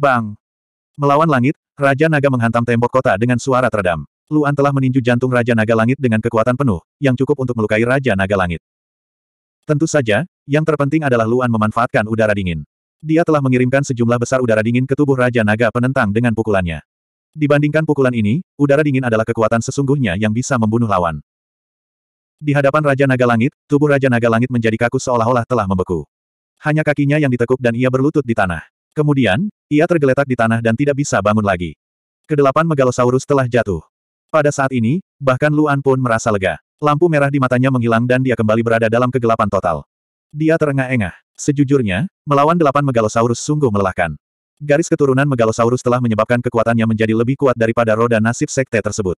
Bang! Melawan langit, Raja Naga menghantam tembok kota dengan suara teredam. Luan telah meninju jantung Raja Naga Langit dengan kekuatan penuh, yang cukup untuk melukai Raja Naga Langit. Tentu saja, yang terpenting adalah Luan memanfaatkan udara dingin. Dia telah mengirimkan sejumlah besar udara dingin ke tubuh Raja Naga penentang dengan pukulannya. Dibandingkan pukulan ini, udara dingin adalah kekuatan sesungguhnya yang bisa membunuh lawan. Di hadapan Raja Naga Langit, tubuh Raja Naga Langit menjadi kaku seolah-olah telah membeku. Hanya kakinya yang ditekuk dan ia berlutut di tanah. Kemudian, ia tergeletak di tanah dan tidak bisa bangun lagi. Kedelapan megalosaurus telah jatuh. Pada saat ini, bahkan Luan pun merasa lega. Lampu merah di matanya menghilang dan dia kembali berada dalam kegelapan total. Dia terengah-engah. Sejujurnya, melawan delapan megalosaurus sungguh melelahkan. Garis keturunan megalosaurus telah menyebabkan kekuatannya menjadi lebih kuat daripada roda nasib sekte tersebut.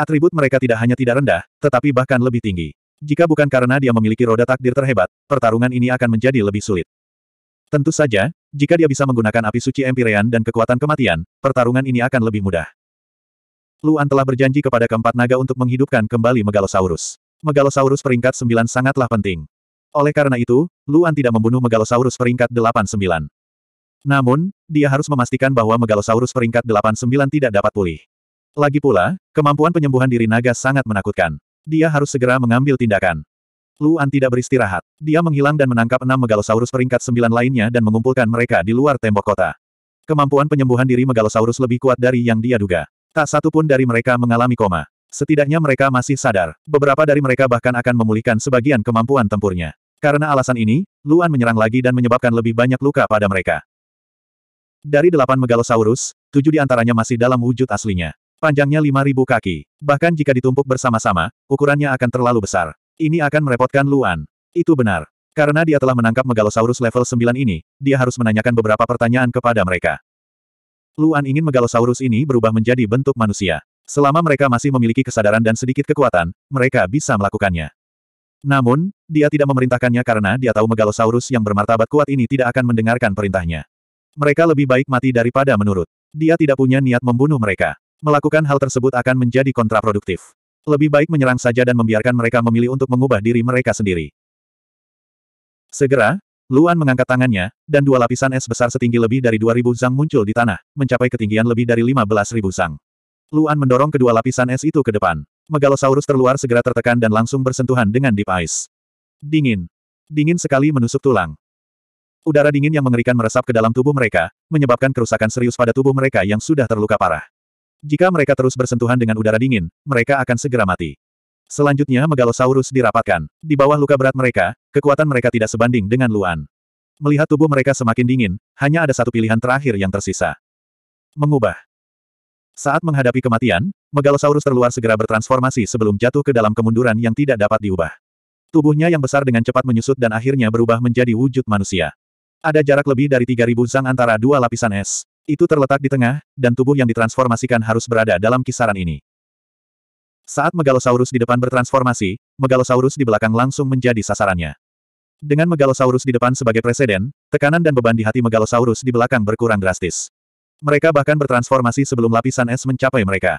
Atribut mereka tidak hanya tidak rendah, tetapi bahkan lebih tinggi. Jika bukan karena dia memiliki roda takdir terhebat, pertarungan ini akan menjadi lebih sulit. Tentu saja, jika dia bisa menggunakan api suci Empyrean dan kekuatan kematian, pertarungan ini akan lebih mudah. Luan telah berjanji kepada keempat naga untuk menghidupkan kembali Megalosaurus. Megalosaurus peringkat 9 sangatlah penting. Oleh karena itu, Luan tidak membunuh Megalosaurus peringkat delapan sembilan. Namun, dia harus memastikan bahwa Megalosaurus peringkat delapan sembilan tidak dapat pulih. Lagi pula, kemampuan penyembuhan diri naga sangat menakutkan. Dia harus segera mengambil tindakan. Luan tidak beristirahat. Dia menghilang dan menangkap enam megalosaurus peringkat sembilan lainnya dan mengumpulkan mereka di luar tembok kota. Kemampuan penyembuhan diri megalosaurus lebih kuat dari yang dia duga. Tak satu pun dari mereka mengalami koma. Setidaknya mereka masih sadar. Beberapa dari mereka bahkan akan memulihkan sebagian kemampuan tempurnya. Karena alasan ini, Luan menyerang lagi dan menyebabkan lebih banyak luka pada mereka. Dari delapan megalosaurus, tujuh di antaranya masih dalam wujud aslinya. Panjangnya lima ribu kaki. Bahkan jika ditumpuk bersama-sama, ukurannya akan terlalu besar. Ini akan merepotkan Luan. Itu benar. Karena dia telah menangkap Megalosaurus level 9 ini, dia harus menanyakan beberapa pertanyaan kepada mereka. Luan ingin Megalosaurus ini berubah menjadi bentuk manusia. Selama mereka masih memiliki kesadaran dan sedikit kekuatan, mereka bisa melakukannya. Namun, dia tidak memerintahkannya karena dia tahu Megalosaurus yang bermartabat kuat ini tidak akan mendengarkan perintahnya. Mereka lebih baik mati daripada menurut. Dia tidak punya niat membunuh mereka. Melakukan hal tersebut akan menjadi kontraproduktif. Lebih baik menyerang saja dan membiarkan mereka memilih untuk mengubah diri mereka sendiri. Segera, Luan mengangkat tangannya, dan dua lapisan es besar setinggi lebih dari 2000 zang muncul di tanah, mencapai ketinggian lebih dari 15.000 zang. Luan mendorong kedua lapisan es itu ke depan. Megalosaurus terluar segera tertekan dan langsung bersentuhan dengan deep ice. Dingin. Dingin sekali menusuk tulang. Udara dingin yang mengerikan meresap ke dalam tubuh mereka, menyebabkan kerusakan serius pada tubuh mereka yang sudah terluka parah. Jika mereka terus bersentuhan dengan udara dingin, mereka akan segera mati. Selanjutnya Megalosaurus dirapatkan. Di bawah luka berat mereka, kekuatan mereka tidak sebanding dengan Luan. Melihat tubuh mereka semakin dingin, hanya ada satu pilihan terakhir yang tersisa. Mengubah. Saat menghadapi kematian, Megalosaurus terluar segera bertransformasi sebelum jatuh ke dalam kemunduran yang tidak dapat diubah. Tubuhnya yang besar dengan cepat menyusut dan akhirnya berubah menjadi wujud manusia. Ada jarak lebih dari 3000 zang antara dua lapisan es. Itu terletak di tengah, dan tubuh yang ditransformasikan harus berada dalam kisaran ini. Saat Megalosaurus di depan bertransformasi, Megalosaurus di belakang langsung menjadi sasarannya. Dengan Megalosaurus di depan sebagai presiden, tekanan dan beban di hati Megalosaurus di belakang berkurang drastis. Mereka bahkan bertransformasi sebelum lapisan es mencapai mereka.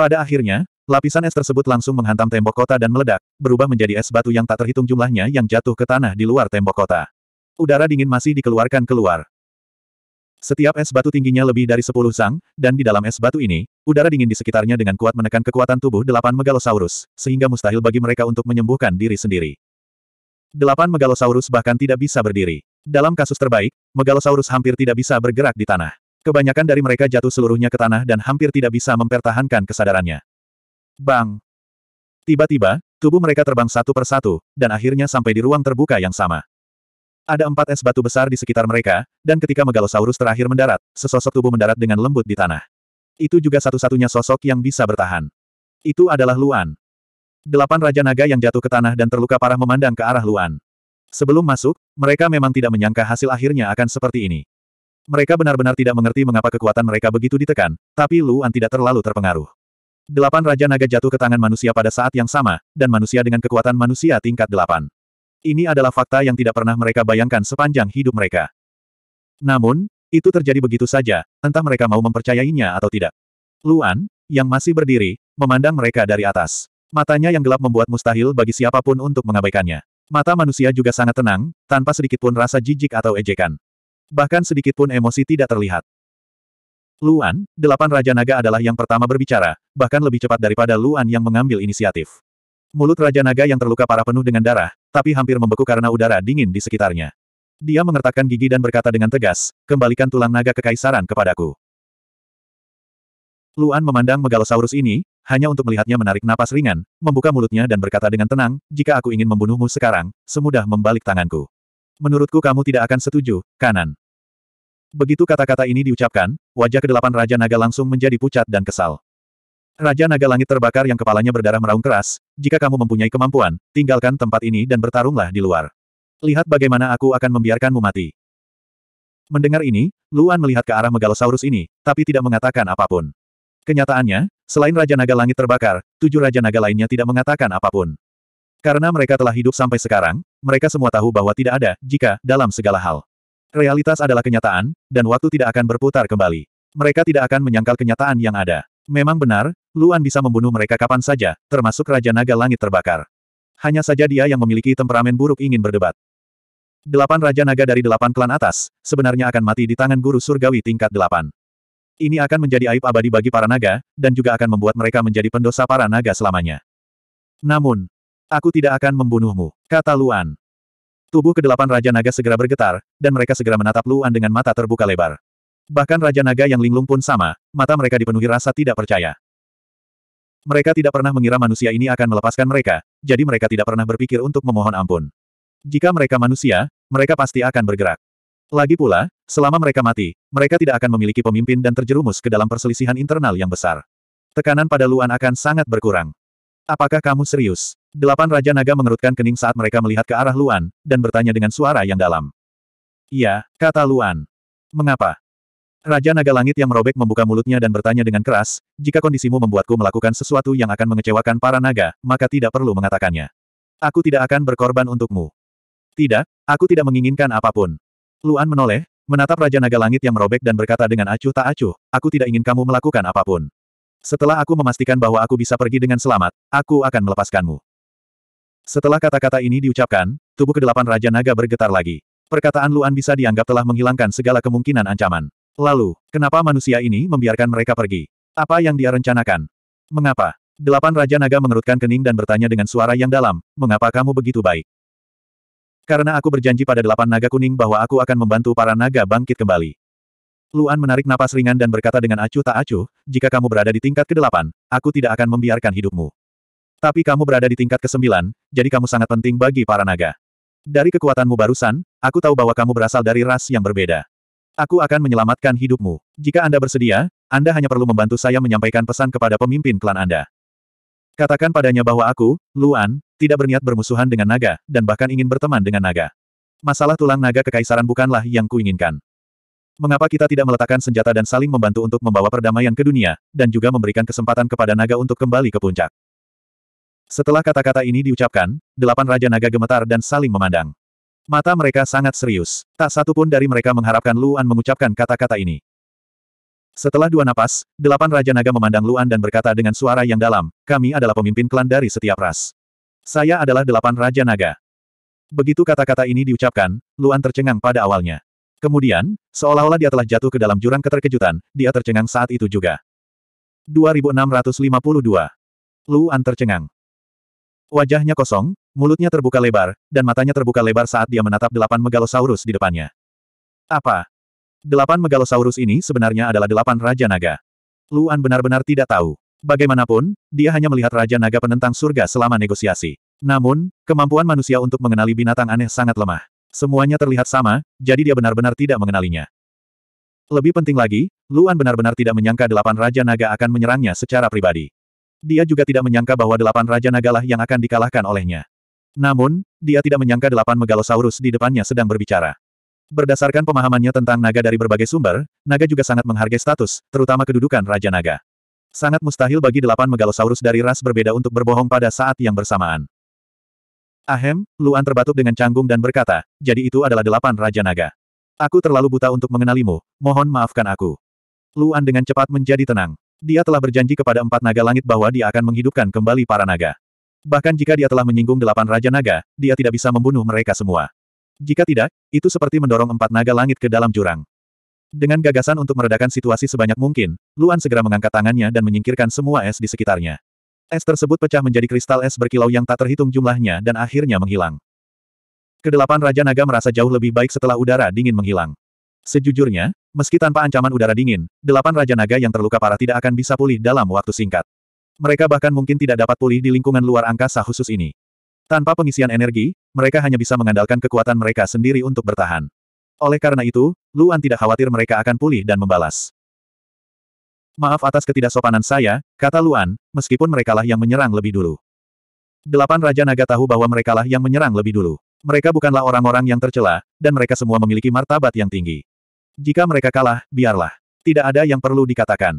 Pada akhirnya, lapisan es tersebut langsung menghantam tembok kota dan meledak, berubah menjadi es batu yang tak terhitung jumlahnya yang jatuh ke tanah di luar tembok kota. Udara dingin masih dikeluarkan keluar. Setiap es batu tingginya lebih dari 10 sang, dan di dalam es batu ini, udara dingin di sekitarnya dengan kuat menekan kekuatan tubuh delapan megalosaurus, sehingga mustahil bagi mereka untuk menyembuhkan diri sendiri. Delapan megalosaurus bahkan tidak bisa berdiri. Dalam kasus terbaik, megalosaurus hampir tidak bisa bergerak di tanah. Kebanyakan dari mereka jatuh seluruhnya ke tanah dan hampir tidak bisa mempertahankan kesadarannya. Bang! Tiba-tiba, tubuh mereka terbang satu persatu, dan akhirnya sampai di ruang terbuka yang sama. Ada empat es batu besar di sekitar mereka, dan ketika Megalosaurus terakhir mendarat, sesosok tubuh mendarat dengan lembut di tanah. Itu juga satu-satunya sosok yang bisa bertahan. Itu adalah Luan. Delapan Raja Naga yang jatuh ke tanah dan terluka parah memandang ke arah Luan. Sebelum masuk, mereka memang tidak menyangka hasil akhirnya akan seperti ini. Mereka benar-benar tidak mengerti mengapa kekuatan mereka begitu ditekan, tapi Luan tidak terlalu terpengaruh. Delapan Raja Naga jatuh ke tangan manusia pada saat yang sama, dan manusia dengan kekuatan manusia tingkat delapan. Ini adalah fakta yang tidak pernah mereka bayangkan sepanjang hidup mereka. Namun, itu terjadi begitu saja, entah mereka mau mempercayainya atau tidak. Luan, yang masih berdiri, memandang mereka dari atas. Matanya yang gelap membuat mustahil bagi siapapun untuk mengabaikannya. Mata manusia juga sangat tenang, tanpa sedikitpun rasa jijik atau ejekan. Bahkan sedikitpun emosi tidak terlihat. Luan, delapan Raja Naga adalah yang pertama berbicara, bahkan lebih cepat daripada Luan yang mengambil inisiatif. Mulut Raja Naga yang terluka parah penuh dengan darah, tapi hampir membeku karena udara dingin di sekitarnya. Dia mengertakkan gigi dan berkata dengan tegas, kembalikan tulang naga kekaisaran kepadaku. Luan memandang megalosaurus ini, hanya untuk melihatnya menarik napas ringan, membuka mulutnya dan berkata dengan tenang, jika aku ingin membunuhmu sekarang, semudah membalik tanganku. Menurutku kamu tidak akan setuju, kanan. Begitu kata-kata ini diucapkan, wajah kedelapan Raja Naga langsung menjadi pucat dan kesal. Raja Naga Langit terbakar yang kepalanya berdarah meraung keras, jika kamu mempunyai kemampuan, tinggalkan tempat ini dan bertarunglah di luar. Lihat bagaimana aku akan membiarkanmu mati. Mendengar ini, Luan melihat ke arah Megalosaurus ini, tapi tidak mengatakan apapun. Kenyataannya, selain Raja Naga Langit terbakar, tujuh Raja Naga lainnya tidak mengatakan apapun. Karena mereka telah hidup sampai sekarang, mereka semua tahu bahwa tidak ada jika dalam segala hal. Realitas adalah kenyataan, dan waktu tidak akan berputar kembali. Mereka tidak akan menyangkal kenyataan yang ada. Memang benar, Luan bisa membunuh mereka kapan saja, termasuk Raja Naga Langit terbakar. Hanya saja dia yang memiliki temperamen buruk ingin berdebat. Delapan Raja Naga dari delapan klan atas, sebenarnya akan mati di tangan Guru Surgawi tingkat delapan. Ini akan menjadi aib abadi bagi para naga, dan juga akan membuat mereka menjadi pendosa para naga selamanya. Namun, aku tidak akan membunuhmu, kata Luan. Tubuh kedelapan Raja Naga segera bergetar, dan mereka segera menatap Luan dengan mata terbuka lebar. Bahkan Raja Naga yang linglung pun sama, mata mereka dipenuhi rasa tidak percaya. Mereka tidak pernah mengira manusia ini akan melepaskan mereka, jadi mereka tidak pernah berpikir untuk memohon ampun. Jika mereka manusia, mereka pasti akan bergerak. Lagi pula, selama mereka mati, mereka tidak akan memiliki pemimpin dan terjerumus ke dalam perselisihan internal yang besar. Tekanan pada Luan akan sangat berkurang. Apakah kamu serius? Delapan Raja Naga mengerutkan kening saat mereka melihat ke arah Luan, dan bertanya dengan suara yang dalam. Iya, kata Luan. Mengapa? Raja Naga Langit yang merobek membuka mulutnya dan bertanya dengan keras, jika kondisimu membuatku melakukan sesuatu yang akan mengecewakan para naga, maka tidak perlu mengatakannya. Aku tidak akan berkorban untukmu. Tidak, aku tidak menginginkan apapun. Luan menoleh, menatap Raja Naga Langit yang merobek dan berkata dengan acuh tak acuh, aku tidak ingin kamu melakukan apapun. Setelah aku memastikan bahwa aku bisa pergi dengan selamat, aku akan melepaskanmu. Setelah kata-kata ini diucapkan, tubuh kedelapan Raja Naga bergetar lagi. Perkataan Luan bisa dianggap telah menghilangkan segala kemungkinan ancaman. Lalu, kenapa manusia ini membiarkan mereka pergi? Apa yang dia rencanakan? Mengapa? Delapan Raja Naga mengerutkan kening dan bertanya dengan suara yang dalam, mengapa kamu begitu baik? Karena aku berjanji pada delapan naga kuning bahwa aku akan membantu para naga bangkit kembali. Luan menarik napas ringan dan berkata dengan acuh tak acuh, jika kamu berada di tingkat ke-8, aku tidak akan membiarkan hidupmu. Tapi kamu berada di tingkat ke-9, jadi kamu sangat penting bagi para naga. Dari kekuatanmu barusan, aku tahu bahwa kamu berasal dari ras yang berbeda. Aku akan menyelamatkan hidupmu. Jika Anda bersedia, Anda hanya perlu membantu saya menyampaikan pesan kepada pemimpin klan Anda. Katakan padanya bahwa aku, Luan, tidak berniat bermusuhan dengan naga, dan bahkan ingin berteman dengan naga. Masalah tulang naga kekaisaran bukanlah yang kuinginkan. Mengapa kita tidak meletakkan senjata dan saling membantu untuk membawa perdamaian ke dunia, dan juga memberikan kesempatan kepada naga untuk kembali ke puncak? Setelah kata-kata ini diucapkan, delapan raja naga gemetar dan saling memandang. Mata mereka sangat serius. Tak satu pun dari mereka mengharapkan Luan mengucapkan kata-kata ini. Setelah dua napas, delapan Raja Naga memandang Luan dan berkata dengan suara yang dalam, kami adalah pemimpin klan dari setiap ras. Saya adalah delapan Raja Naga. Begitu kata-kata ini diucapkan, Luan tercengang pada awalnya. Kemudian, seolah-olah dia telah jatuh ke dalam jurang keterkejutan, dia tercengang saat itu juga. 2652. Luan tercengang. Wajahnya kosong, mulutnya terbuka lebar, dan matanya terbuka lebar saat dia menatap delapan megalosaurus di depannya. Apa? Delapan megalosaurus ini sebenarnya adalah delapan Raja Naga. Luan benar-benar tidak tahu. Bagaimanapun, dia hanya melihat Raja Naga penentang surga selama negosiasi. Namun, kemampuan manusia untuk mengenali binatang aneh sangat lemah. Semuanya terlihat sama, jadi dia benar-benar tidak mengenalinya. Lebih penting lagi, Luan benar-benar tidak menyangka delapan Raja Naga akan menyerangnya secara pribadi. Dia juga tidak menyangka bahwa delapan Raja Nagalah yang akan dikalahkan olehnya. Namun, dia tidak menyangka delapan Megalosaurus di depannya sedang berbicara. Berdasarkan pemahamannya tentang naga dari berbagai sumber, naga juga sangat menghargai status, terutama kedudukan Raja Naga. Sangat mustahil bagi delapan megalosaurus dari ras berbeda untuk berbohong pada saat yang bersamaan. Ahem, Luan terbatuk dengan canggung dan berkata, jadi itu adalah delapan Raja Naga. Aku terlalu buta untuk mengenalimu, mohon maafkan aku. Luan dengan cepat menjadi tenang. Dia telah berjanji kepada empat naga langit bahwa dia akan menghidupkan kembali para naga. Bahkan jika dia telah menyinggung delapan Raja Naga, dia tidak bisa membunuh mereka semua. Jika tidak, itu seperti mendorong empat naga langit ke dalam jurang. Dengan gagasan untuk meredakan situasi sebanyak mungkin, Luan segera mengangkat tangannya dan menyingkirkan semua es di sekitarnya. Es tersebut pecah menjadi kristal es berkilau yang tak terhitung jumlahnya dan akhirnya menghilang. Kedelapan Raja Naga merasa jauh lebih baik setelah udara dingin menghilang. Sejujurnya, meski tanpa ancaman udara dingin, delapan Raja Naga yang terluka parah tidak akan bisa pulih dalam waktu singkat. Mereka bahkan mungkin tidak dapat pulih di lingkungan luar angkasa khusus ini. Tanpa pengisian energi, mereka hanya bisa mengandalkan kekuatan mereka sendiri untuk bertahan. Oleh karena itu, Luan tidak khawatir mereka akan pulih dan membalas. Maaf atas ketidaksopanan saya, kata Luan, meskipun merekalah yang menyerang lebih dulu. Delapan Raja Naga tahu bahwa merekalah yang menyerang lebih dulu. Mereka bukanlah orang-orang yang tercela, dan mereka semua memiliki martabat yang tinggi. Jika mereka kalah, biarlah. Tidak ada yang perlu dikatakan.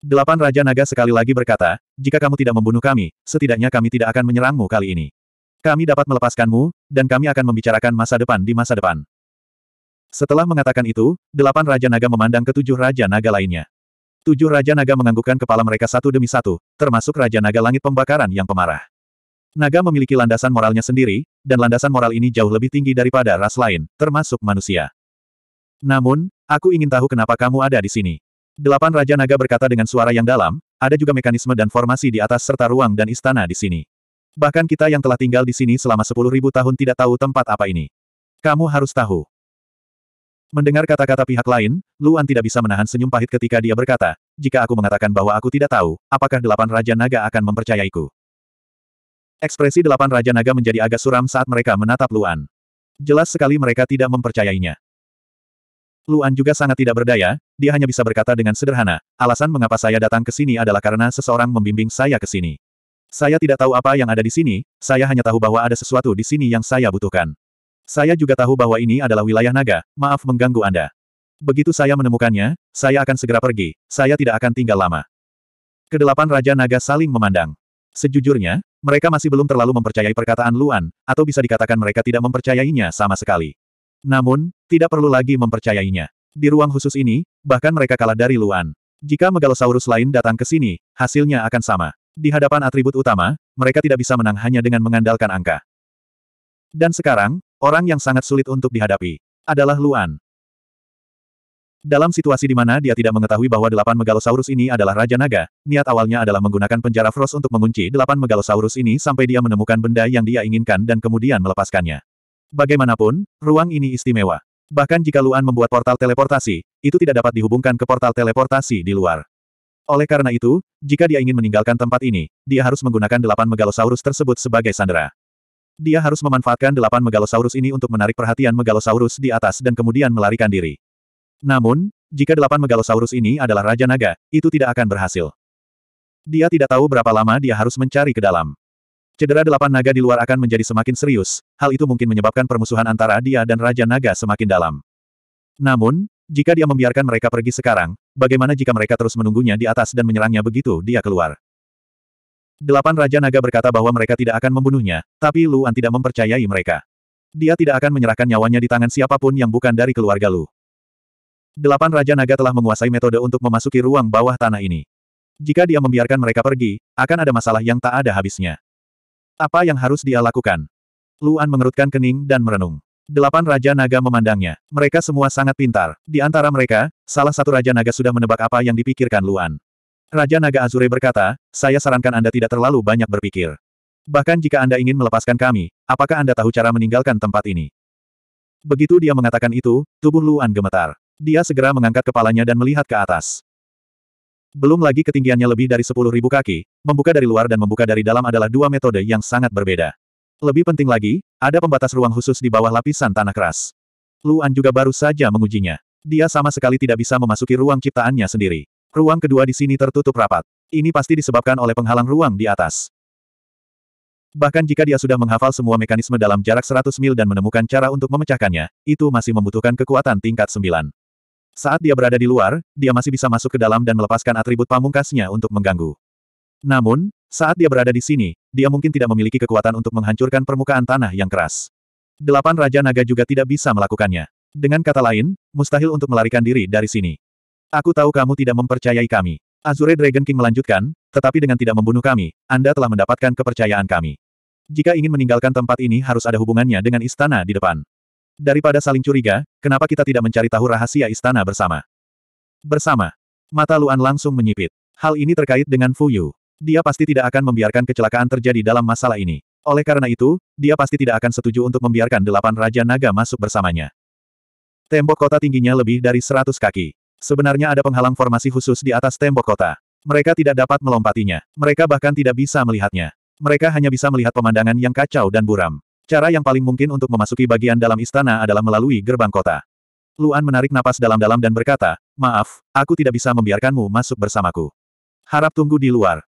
Delapan Raja Naga sekali lagi berkata, jika kamu tidak membunuh kami, setidaknya kami tidak akan menyerangmu kali ini. Kami dapat melepaskanmu, dan kami akan membicarakan masa depan di masa depan. Setelah mengatakan itu, delapan Raja Naga memandang ketujuh Raja Naga lainnya. Tujuh Raja Naga menganggukkan kepala mereka satu demi satu, termasuk Raja Naga Langit Pembakaran yang pemarah. Naga memiliki landasan moralnya sendiri, dan landasan moral ini jauh lebih tinggi daripada ras lain, termasuk manusia. Namun, aku ingin tahu kenapa kamu ada di sini. Delapan Raja Naga berkata dengan suara yang dalam, ada juga mekanisme dan formasi di atas serta ruang dan istana di sini. Bahkan kita yang telah tinggal di sini selama sepuluh ribu tahun tidak tahu tempat apa ini. Kamu harus tahu. Mendengar kata-kata pihak lain, Luan tidak bisa menahan senyum pahit ketika dia berkata, jika aku mengatakan bahwa aku tidak tahu, apakah delapan Raja Naga akan mempercayaiku? Ekspresi delapan Raja Naga menjadi agak suram saat mereka menatap Luan. Jelas sekali mereka tidak mempercayainya. Luan juga sangat tidak berdaya, dia hanya bisa berkata dengan sederhana, alasan mengapa saya datang ke sini adalah karena seseorang membimbing saya ke sini. Saya tidak tahu apa yang ada di sini, saya hanya tahu bahwa ada sesuatu di sini yang saya butuhkan. Saya juga tahu bahwa ini adalah wilayah naga, maaf mengganggu Anda. Begitu saya menemukannya, saya akan segera pergi, saya tidak akan tinggal lama. Kedelapan Raja Naga saling memandang. Sejujurnya, mereka masih belum terlalu mempercayai perkataan Luan, atau bisa dikatakan mereka tidak mempercayainya sama sekali. Namun, tidak perlu lagi mempercayainya. Di ruang khusus ini, bahkan mereka kalah dari Luan. Jika megalosaurus lain datang ke sini, hasilnya akan sama. Di hadapan atribut utama, mereka tidak bisa menang hanya dengan mengandalkan angka. Dan sekarang, orang yang sangat sulit untuk dihadapi adalah Luan. Dalam situasi di mana dia tidak mengetahui bahwa delapan megalosaurus ini adalah Raja Naga, niat awalnya adalah menggunakan penjara Frost untuk mengunci delapan megalosaurus ini sampai dia menemukan benda yang dia inginkan dan kemudian melepaskannya. Bagaimanapun, ruang ini istimewa. Bahkan jika Luan membuat portal teleportasi, itu tidak dapat dihubungkan ke portal teleportasi di luar. Oleh karena itu, jika dia ingin meninggalkan tempat ini, dia harus menggunakan delapan megalosaurus tersebut sebagai sandera. Dia harus memanfaatkan delapan megalosaurus ini untuk menarik perhatian megalosaurus di atas dan kemudian melarikan diri. Namun, jika delapan megalosaurus ini adalah Raja Naga, itu tidak akan berhasil. Dia tidak tahu berapa lama dia harus mencari ke dalam. Cedera delapan naga di luar akan menjadi semakin serius, hal itu mungkin menyebabkan permusuhan antara dia dan Raja Naga semakin dalam. Namun, jika dia membiarkan mereka pergi sekarang, bagaimana jika mereka terus menunggunya di atas dan menyerangnya begitu dia keluar? Delapan Raja Naga berkata bahwa mereka tidak akan membunuhnya, tapi Luan tidak mempercayai mereka. Dia tidak akan menyerahkan nyawanya di tangan siapapun yang bukan dari keluarga Lu. Delapan Raja Naga telah menguasai metode untuk memasuki ruang bawah tanah ini. Jika dia membiarkan mereka pergi, akan ada masalah yang tak ada habisnya. Apa yang harus dia lakukan? Luan mengerutkan kening dan merenung. Delapan Raja Naga memandangnya. Mereka semua sangat pintar. Di antara mereka, salah satu Raja Naga sudah menebak apa yang dipikirkan Luan. Raja Naga Azure berkata, saya sarankan Anda tidak terlalu banyak berpikir. Bahkan jika Anda ingin melepaskan kami, apakah Anda tahu cara meninggalkan tempat ini? Begitu dia mengatakan itu, tubuh Luan gemetar. Dia segera mengangkat kepalanya dan melihat ke atas. Belum lagi ketinggiannya lebih dari 10.000 kaki, membuka dari luar dan membuka dari dalam adalah dua metode yang sangat berbeda. Lebih penting lagi, ada pembatas ruang khusus di bawah lapisan tanah keras. Luan juga baru saja mengujinya. Dia sama sekali tidak bisa memasuki ruang ciptaannya sendiri. Ruang kedua di sini tertutup rapat. Ini pasti disebabkan oleh penghalang ruang di atas. Bahkan jika dia sudah menghafal semua mekanisme dalam jarak 100 mil dan menemukan cara untuk memecahkannya, itu masih membutuhkan kekuatan tingkat 9. Saat dia berada di luar, dia masih bisa masuk ke dalam dan melepaskan atribut pamungkasnya untuk mengganggu. Namun, saat dia berada di sini, dia mungkin tidak memiliki kekuatan untuk menghancurkan permukaan tanah yang keras. Delapan Raja Naga juga tidak bisa melakukannya. Dengan kata lain, mustahil untuk melarikan diri dari sini. Aku tahu kamu tidak mempercayai kami. Azure Dragon King melanjutkan, tetapi dengan tidak membunuh kami, Anda telah mendapatkan kepercayaan kami. Jika ingin meninggalkan tempat ini harus ada hubungannya dengan istana di depan. Daripada saling curiga, kenapa kita tidak mencari tahu rahasia istana bersama? Bersama. Mata Luan langsung menyipit. Hal ini terkait dengan Fu Yu. Dia pasti tidak akan membiarkan kecelakaan terjadi dalam masalah ini. Oleh karena itu, dia pasti tidak akan setuju untuk membiarkan delapan Raja Naga masuk bersamanya. Tembok kota tingginya lebih dari seratus kaki. Sebenarnya ada penghalang formasi khusus di atas tembok kota. Mereka tidak dapat melompatinya. Mereka bahkan tidak bisa melihatnya. Mereka hanya bisa melihat pemandangan yang kacau dan buram. Cara yang paling mungkin untuk memasuki bagian dalam istana adalah melalui gerbang kota. Luan menarik napas dalam-dalam dan berkata, Maaf, aku tidak bisa membiarkanmu masuk bersamaku. Harap tunggu di luar.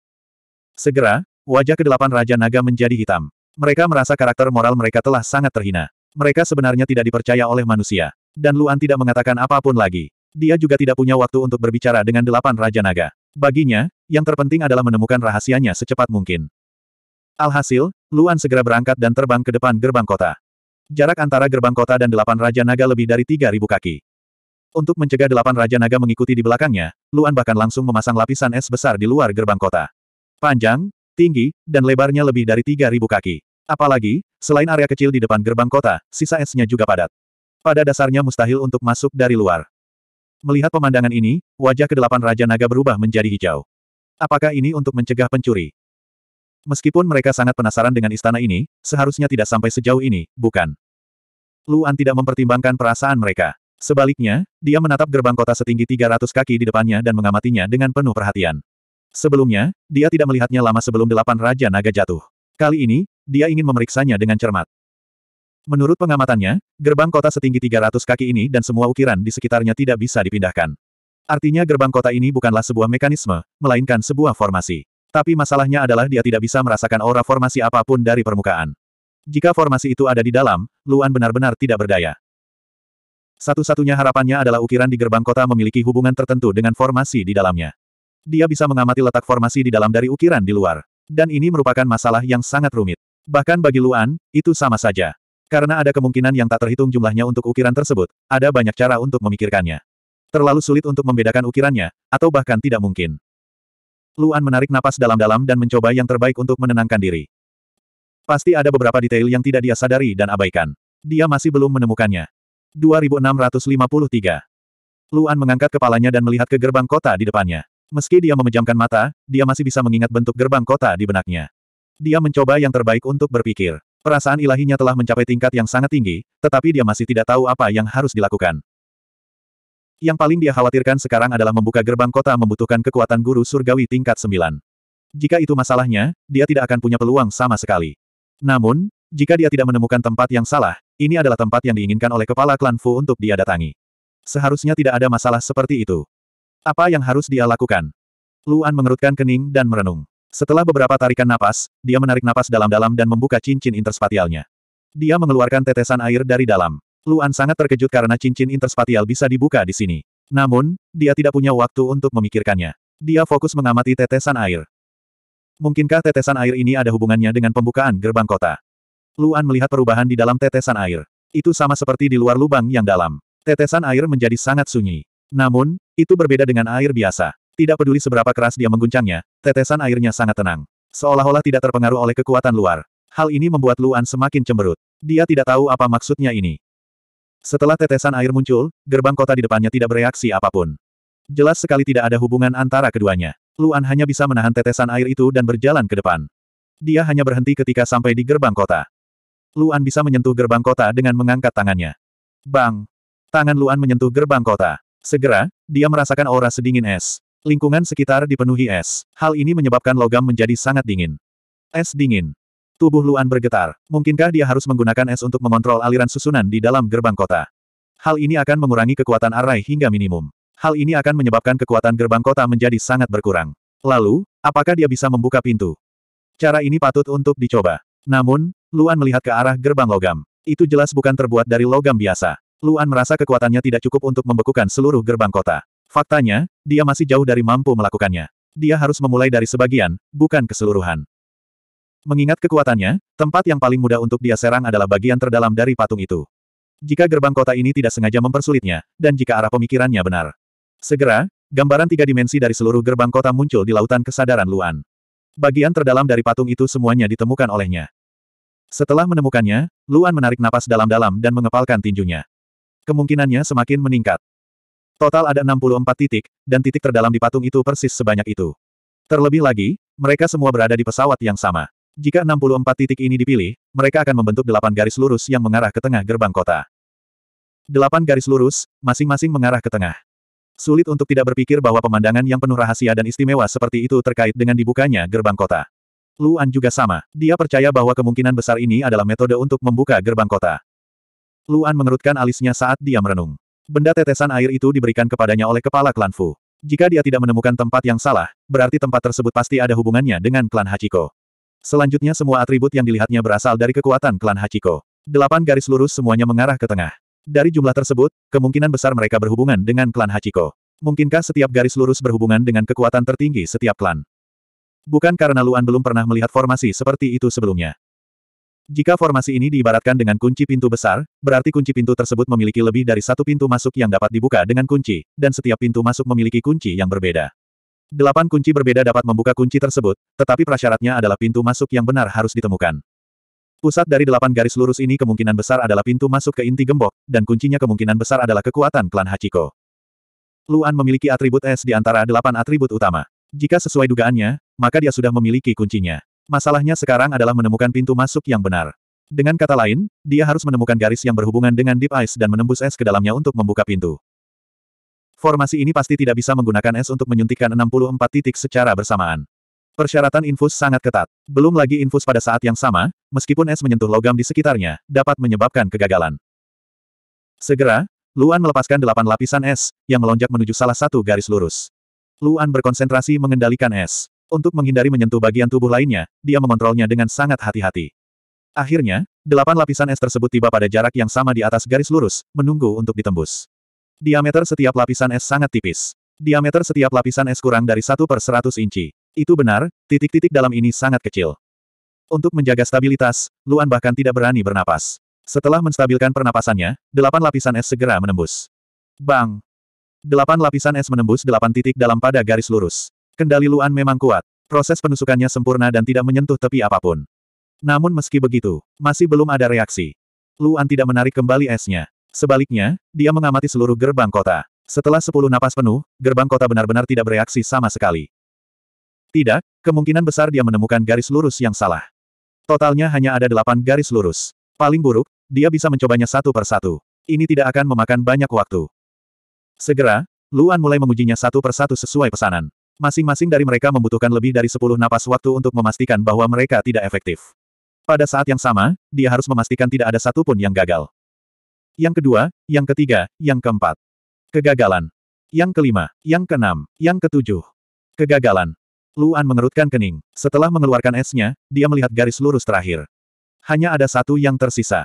Segera, wajah kedelapan Raja Naga menjadi hitam. Mereka merasa karakter moral mereka telah sangat terhina. Mereka sebenarnya tidak dipercaya oleh manusia. Dan Luan tidak mengatakan apapun lagi. Dia juga tidak punya waktu untuk berbicara dengan delapan Raja Naga. Baginya, yang terpenting adalah menemukan rahasianya secepat mungkin. Alhasil, Luan segera berangkat dan terbang ke depan gerbang kota. Jarak antara gerbang kota dan delapan Raja Naga lebih dari tiga ribu kaki. Untuk mencegah delapan Raja Naga mengikuti di belakangnya, Luan bahkan langsung memasang lapisan es besar di luar gerbang kota. Panjang, tinggi, dan lebarnya lebih dari tiga ribu kaki. Apalagi, selain area kecil di depan gerbang kota, sisa esnya juga padat. Pada dasarnya mustahil untuk masuk dari luar. Melihat pemandangan ini, wajah kedelapan Raja Naga berubah menjadi hijau. Apakah ini untuk mencegah pencuri? Meskipun mereka sangat penasaran dengan istana ini, seharusnya tidak sampai sejauh ini, bukan? Luan tidak mempertimbangkan perasaan mereka. Sebaliknya, dia menatap gerbang kota setinggi 300 kaki di depannya dan mengamatinya dengan penuh perhatian. Sebelumnya, dia tidak melihatnya lama sebelum delapan Raja Naga jatuh. Kali ini, dia ingin memeriksanya dengan cermat. Menurut pengamatannya, gerbang kota setinggi 300 kaki ini dan semua ukiran di sekitarnya tidak bisa dipindahkan. Artinya gerbang kota ini bukanlah sebuah mekanisme, melainkan sebuah formasi. Tapi masalahnya adalah dia tidak bisa merasakan aura formasi apapun dari permukaan. Jika formasi itu ada di dalam, Luan benar-benar tidak berdaya. Satu-satunya harapannya adalah ukiran di gerbang kota memiliki hubungan tertentu dengan formasi di dalamnya. Dia bisa mengamati letak formasi di dalam dari ukiran di luar. Dan ini merupakan masalah yang sangat rumit. Bahkan bagi Luan, itu sama saja. Karena ada kemungkinan yang tak terhitung jumlahnya untuk ukiran tersebut, ada banyak cara untuk memikirkannya. Terlalu sulit untuk membedakan ukirannya, atau bahkan tidak mungkin. Luan menarik napas dalam-dalam dan mencoba yang terbaik untuk menenangkan diri. Pasti ada beberapa detail yang tidak dia sadari dan abaikan. Dia masih belum menemukannya. 2653 Luan mengangkat kepalanya dan melihat ke gerbang kota di depannya. Meski dia memejamkan mata, dia masih bisa mengingat bentuk gerbang kota di benaknya. Dia mencoba yang terbaik untuk berpikir. Perasaan ilahinya telah mencapai tingkat yang sangat tinggi, tetapi dia masih tidak tahu apa yang harus dilakukan. Yang paling dia khawatirkan sekarang adalah membuka gerbang kota membutuhkan kekuatan guru surgawi tingkat 9. Jika itu masalahnya, dia tidak akan punya peluang sama sekali. Namun, jika dia tidak menemukan tempat yang salah, ini adalah tempat yang diinginkan oleh kepala klan Fu untuk dia datangi. Seharusnya tidak ada masalah seperti itu. Apa yang harus dia lakukan? Luan mengerutkan kening dan merenung. Setelah beberapa tarikan napas, dia menarik napas dalam-dalam dan membuka cincin interspatialnya. Dia mengeluarkan tetesan air dari dalam. Luan sangat terkejut karena cincin interspatial bisa dibuka di sini. Namun, dia tidak punya waktu untuk memikirkannya. Dia fokus mengamati tetesan air. Mungkinkah tetesan air ini ada hubungannya dengan pembukaan gerbang kota? Luan melihat perubahan di dalam tetesan air. Itu sama seperti di luar lubang yang dalam. Tetesan air menjadi sangat sunyi. Namun, itu berbeda dengan air biasa. Tidak peduli seberapa keras dia mengguncangnya, tetesan airnya sangat tenang. Seolah-olah tidak terpengaruh oleh kekuatan luar. Hal ini membuat Luan semakin cemberut. Dia tidak tahu apa maksudnya ini. Setelah tetesan air muncul, gerbang kota di depannya tidak bereaksi apapun. Jelas sekali tidak ada hubungan antara keduanya. Luan hanya bisa menahan tetesan air itu dan berjalan ke depan. Dia hanya berhenti ketika sampai di gerbang kota. Luan bisa menyentuh gerbang kota dengan mengangkat tangannya. Bang! Tangan Luan menyentuh gerbang kota. Segera, dia merasakan aura sedingin es. Lingkungan sekitar dipenuhi es. Hal ini menyebabkan logam menjadi sangat dingin. Es dingin. Tubuh Luan bergetar. Mungkinkah dia harus menggunakan es untuk mengontrol aliran susunan di dalam gerbang kota? Hal ini akan mengurangi kekuatan arai hingga minimum. Hal ini akan menyebabkan kekuatan gerbang kota menjadi sangat berkurang. Lalu, apakah dia bisa membuka pintu? Cara ini patut untuk dicoba. Namun, Luan melihat ke arah gerbang logam. Itu jelas bukan terbuat dari logam biasa. Luan merasa kekuatannya tidak cukup untuk membekukan seluruh gerbang kota. Faktanya, dia masih jauh dari mampu melakukannya. Dia harus memulai dari sebagian, bukan keseluruhan. Mengingat kekuatannya, tempat yang paling mudah untuk dia serang adalah bagian terdalam dari patung itu. Jika gerbang kota ini tidak sengaja mempersulitnya, dan jika arah pemikirannya benar. Segera, gambaran tiga dimensi dari seluruh gerbang kota muncul di lautan kesadaran Luan. Bagian terdalam dari patung itu semuanya ditemukan olehnya. Setelah menemukannya, Luan menarik napas dalam-dalam dan mengepalkan tinjunya. Kemungkinannya semakin meningkat. Total ada 64 titik, dan titik terdalam di patung itu persis sebanyak itu. Terlebih lagi, mereka semua berada di pesawat yang sama. Jika 64 titik ini dipilih, mereka akan membentuk delapan garis lurus yang mengarah ke tengah gerbang kota. Delapan garis lurus, masing-masing mengarah ke tengah. Sulit untuk tidak berpikir bahwa pemandangan yang penuh rahasia dan istimewa seperti itu terkait dengan dibukanya gerbang kota. Luan juga sama, dia percaya bahwa kemungkinan besar ini adalah metode untuk membuka gerbang kota. Luan mengerutkan alisnya saat dia merenung. Benda tetesan air itu diberikan kepadanya oleh kepala klan Fu. Jika dia tidak menemukan tempat yang salah, berarti tempat tersebut pasti ada hubungannya dengan klan Hachiko. Selanjutnya semua atribut yang dilihatnya berasal dari kekuatan klan Hachiko. Delapan garis lurus semuanya mengarah ke tengah. Dari jumlah tersebut, kemungkinan besar mereka berhubungan dengan klan Hachiko. Mungkinkah setiap garis lurus berhubungan dengan kekuatan tertinggi setiap klan? Bukan karena Luan belum pernah melihat formasi seperti itu sebelumnya. Jika formasi ini diibaratkan dengan kunci pintu besar, berarti kunci pintu tersebut memiliki lebih dari satu pintu masuk yang dapat dibuka dengan kunci, dan setiap pintu masuk memiliki kunci yang berbeda. Delapan kunci berbeda dapat membuka kunci tersebut, tetapi prasyaratnya adalah pintu masuk yang benar harus ditemukan. Pusat dari delapan garis lurus ini kemungkinan besar adalah pintu masuk ke inti gembok, dan kuncinya kemungkinan besar adalah kekuatan klan Hachiko. Luan memiliki atribut es di antara delapan atribut utama. Jika sesuai dugaannya, maka dia sudah memiliki kuncinya. Masalahnya sekarang adalah menemukan pintu masuk yang benar. Dengan kata lain, dia harus menemukan garis yang berhubungan dengan Deep Ice dan menembus es ke dalamnya untuk membuka pintu. Formasi ini pasti tidak bisa menggunakan es untuk menyuntikkan 64 titik secara bersamaan. Persyaratan infus sangat ketat. Belum lagi infus pada saat yang sama, meskipun es menyentuh logam di sekitarnya, dapat menyebabkan kegagalan. Segera, Luan melepaskan delapan lapisan es, yang melonjak menuju salah satu garis lurus. Luan berkonsentrasi mengendalikan es. Untuk menghindari menyentuh bagian tubuh lainnya, dia mengontrolnya dengan sangat hati-hati. Akhirnya, delapan lapisan es tersebut tiba pada jarak yang sama di atas garis lurus, menunggu untuk ditembus. Diameter setiap lapisan es sangat tipis. Diameter setiap lapisan es kurang dari 1 per 100 inci. Itu benar, titik-titik dalam ini sangat kecil. Untuk menjaga stabilitas, Luan bahkan tidak berani bernapas. Setelah menstabilkan pernapasannya, delapan lapisan es segera menembus. Bang! Delapan lapisan es menembus delapan titik dalam pada garis lurus. Kendali Luan memang kuat. Proses penusukannya sempurna dan tidak menyentuh tepi apapun. Namun meski begitu, masih belum ada reaksi. Luan tidak menarik kembali esnya. Sebaliknya, dia mengamati seluruh gerbang kota. Setelah sepuluh napas penuh, gerbang kota benar-benar tidak bereaksi sama sekali. Tidak, kemungkinan besar dia menemukan garis lurus yang salah. Totalnya hanya ada delapan garis lurus. Paling buruk, dia bisa mencobanya satu per satu. Ini tidak akan memakan banyak waktu. Segera, Luan mulai mengujinya satu per satu sesuai pesanan. Masing-masing dari mereka membutuhkan lebih dari sepuluh napas waktu untuk memastikan bahwa mereka tidak efektif. Pada saat yang sama, dia harus memastikan tidak ada satupun yang gagal. Yang kedua, yang ketiga, yang keempat. Kegagalan. Yang kelima, yang keenam, yang ketujuh. Kegagalan. Luan mengerutkan kening. Setelah mengeluarkan esnya, dia melihat garis lurus terakhir. Hanya ada satu yang tersisa.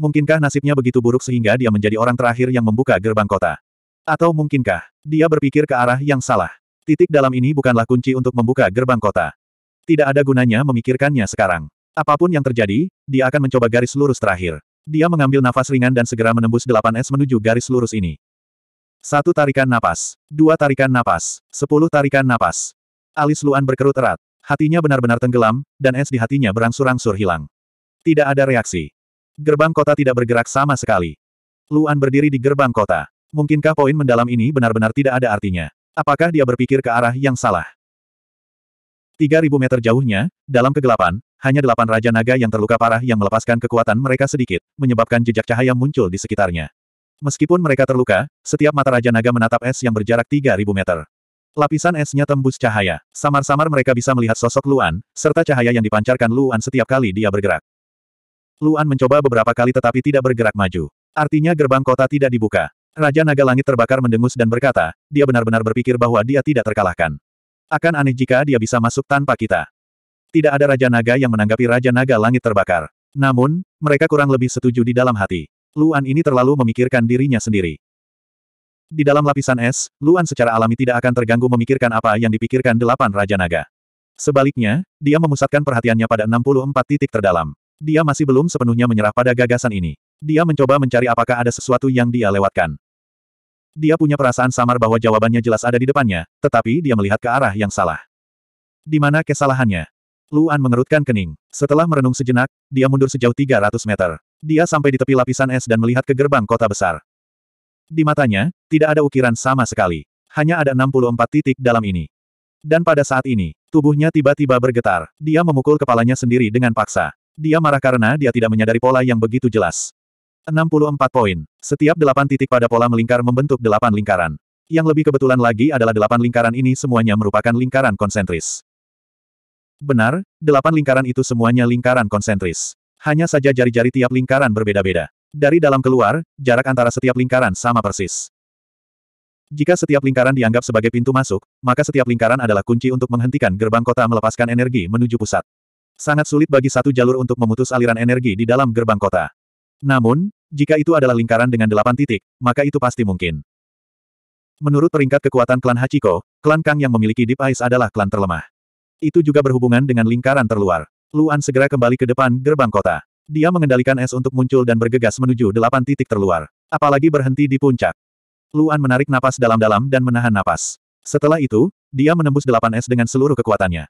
Mungkinkah nasibnya begitu buruk sehingga dia menjadi orang terakhir yang membuka gerbang kota? Atau mungkinkah, dia berpikir ke arah yang salah? Titik dalam ini bukanlah kunci untuk membuka gerbang kota. Tidak ada gunanya memikirkannya sekarang. Apapun yang terjadi, dia akan mencoba garis lurus terakhir. Dia mengambil nafas ringan dan segera menembus delapan es menuju garis lurus ini. Satu tarikan napas. Dua tarikan napas. Sepuluh tarikan napas. Alis Luan berkerut erat. Hatinya benar-benar tenggelam, dan es di hatinya berangsur-angsur hilang. Tidak ada reaksi. Gerbang kota tidak bergerak sama sekali. Luan berdiri di gerbang kota. Mungkinkah poin mendalam ini benar-benar tidak ada artinya? Apakah dia berpikir ke arah yang salah? 3000 meter jauhnya, dalam kegelapan, hanya delapan Raja Naga yang terluka parah yang melepaskan kekuatan mereka sedikit, menyebabkan jejak cahaya muncul di sekitarnya. Meskipun mereka terluka, setiap mata Raja Naga menatap es yang berjarak 3.000 meter. Lapisan esnya tembus cahaya. Samar-samar mereka bisa melihat sosok Luan, serta cahaya yang dipancarkan Luan setiap kali dia bergerak. Luan mencoba beberapa kali tetapi tidak bergerak maju. Artinya gerbang kota tidak dibuka. Raja Naga Langit terbakar mendengus dan berkata, dia benar-benar berpikir bahwa dia tidak terkalahkan. Akan aneh jika dia bisa masuk tanpa kita. Tidak ada Raja Naga yang menanggapi Raja Naga Langit Terbakar. Namun, mereka kurang lebih setuju di dalam hati. Luan ini terlalu memikirkan dirinya sendiri. Di dalam lapisan es, Luan secara alami tidak akan terganggu memikirkan apa yang dipikirkan delapan Raja Naga. Sebaliknya, dia memusatkan perhatiannya pada 64 titik terdalam. Dia masih belum sepenuhnya menyerah pada gagasan ini. Dia mencoba mencari apakah ada sesuatu yang dia lewatkan. Dia punya perasaan samar bahwa jawabannya jelas ada di depannya, tetapi dia melihat ke arah yang salah. Di mana kesalahannya? Luan mengerutkan kening. Setelah merenung sejenak, dia mundur sejauh 300 meter. Dia sampai di tepi lapisan es dan melihat ke gerbang kota besar. Di matanya, tidak ada ukiran sama sekali. Hanya ada 64 titik dalam ini. Dan pada saat ini, tubuhnya tiba-tiba bergetar. Dia memukul kepalanya sendiri dengan paksa. Dia marah karena dia tidak menyadari pola yang begitu jelas. 64 poin. Setiap delapan titik pada pola melingkar membentuk delapan lingkaran. Yang lebih kebetulan lagi adalah delapan lingkaran ini semuanya merupakan lingkaran konsentris. Benar, delapan lingkaran itu semuanya lingkaran konsentris. Hanya saja jari-jari tiap lingkaran berbeda-beda. Dari dalam keluar, jarak antara setiap lingkaran sama persis. Jika setiap lingkaran dianggap sebagai pintu masuk, maka setiap lingkaran adalah kunci untuk menghentikan gerbang kota melepaskan energi menuju pusat. Sangat sulit bagi satu jalur untuk memutus aliran energi di dalam gerbang kota. Namun, jika itu adalah lingkaran dengan delapan titik, maka itu pasti mungkin. Menurut peringkat kekuatan klan Hachiko, klan Kang yang memiliki Deep Ice adalah klan terlemah. Itu juga berhubungan dengan lingkaran terluar. Luan segera kembali ke depan gerbang kota. Dia mengendalikan es untuk muncul dan bergegas menuju delapan titik terluar. Apalagi berhenti di puncak. Luan menarik napas dalam-dalam dan menahan napas. Setelah itu, dia menembus delapan es dengan seluruh kekuatannya.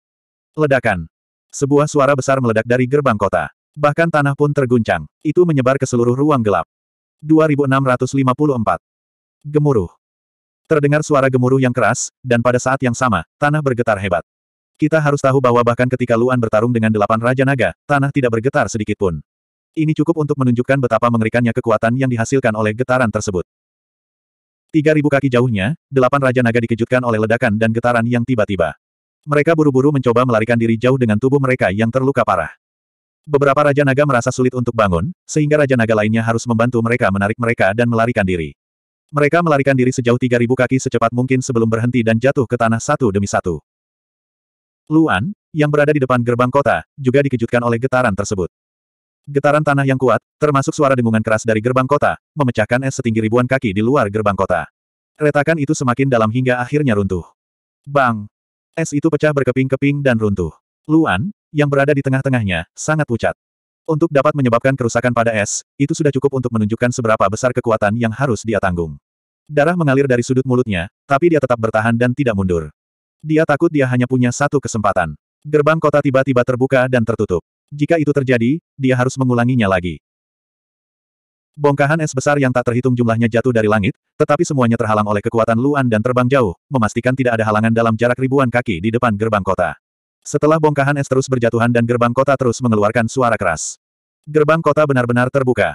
Ledakan. Sebuah suara besar meledak dari gerbang kota. Bahkan tanah pun terguncang. Itu menyebar ke seluruh ruang gelap. 2654. Gemuruh. Terdengar suara gemuruh yang keras, dan pada saat yang sama, tanah bergetar hebat. Kita harus tahu bahwa bahkan ketika Luan bertarung dengan delapan Raja Naga, tanah tidak bergetar sedikit pun. Ini cukup untuk menunjukkan betapa mengerikannya kekuatan yang dihasilkan oleh getaran tersebut. Tiga ribu kaki jauhnya, delapan Raja Naga dikejutkan oleh ledakan dan getaran yang tiba-tiba. Mereka buru-buru mencoba melarikan diri jauh dengan tubuh mereka yang terluka parah. Beberapa Raja Naga merasa sulit untuk bangun, sehingga Raja Naga lainnya harus membantu mereka menarik mereka dan melarikan diri. Mereka melarikan diri sejauh tiga ribu kaki secepat mungkin sebelum berhenti dan jatuh ke tanah satu demi satu. Luan, yang berada di depan gerbang kota, juga dikejutkan oleh getaran tersebut. Getaran tanah yang kuat, termasuk suara dengungan keras dari gerbang kota, memecahkan es setinggi ribuan kaki di luar gerbang kota. Retakan itu semakin dalam hingga akhirnya runtuh. Bang! Es itu pecah berkeping-keping dan runtuh. Luan, yang berada di tengah-tengahnya, sangat pucat. Untuk dapat menyebabkan kerusakan pada es, itu sudah cukup untuk menunjukkan seberapa besar kekuatan yang harus dia tanggung. Darah mengalir dari sudut mulutnya, tapi dia tetap bertahan dan tidak mundur. Dia takut dia hanya punya satu kesempatan. Gerbang kota tiba-tiba terbuka dan tertutup. Jika itu terjadi, dia harus mengulanginya lagi. Bongkahan es besar yang tak terhitung jumlahnya jatuh dari langit, tetapi semuanya terhalang oleh kekuatan Luan dan terbang jauh, memastikan tidak ada halangan dalam jarak ribuan kaki di depan gerbang kota. Setelah bongkahan es terus berjatuhan dan gerbang kota terus mengeluarkan suara keras. Gerbang kota benar-benar terbuka.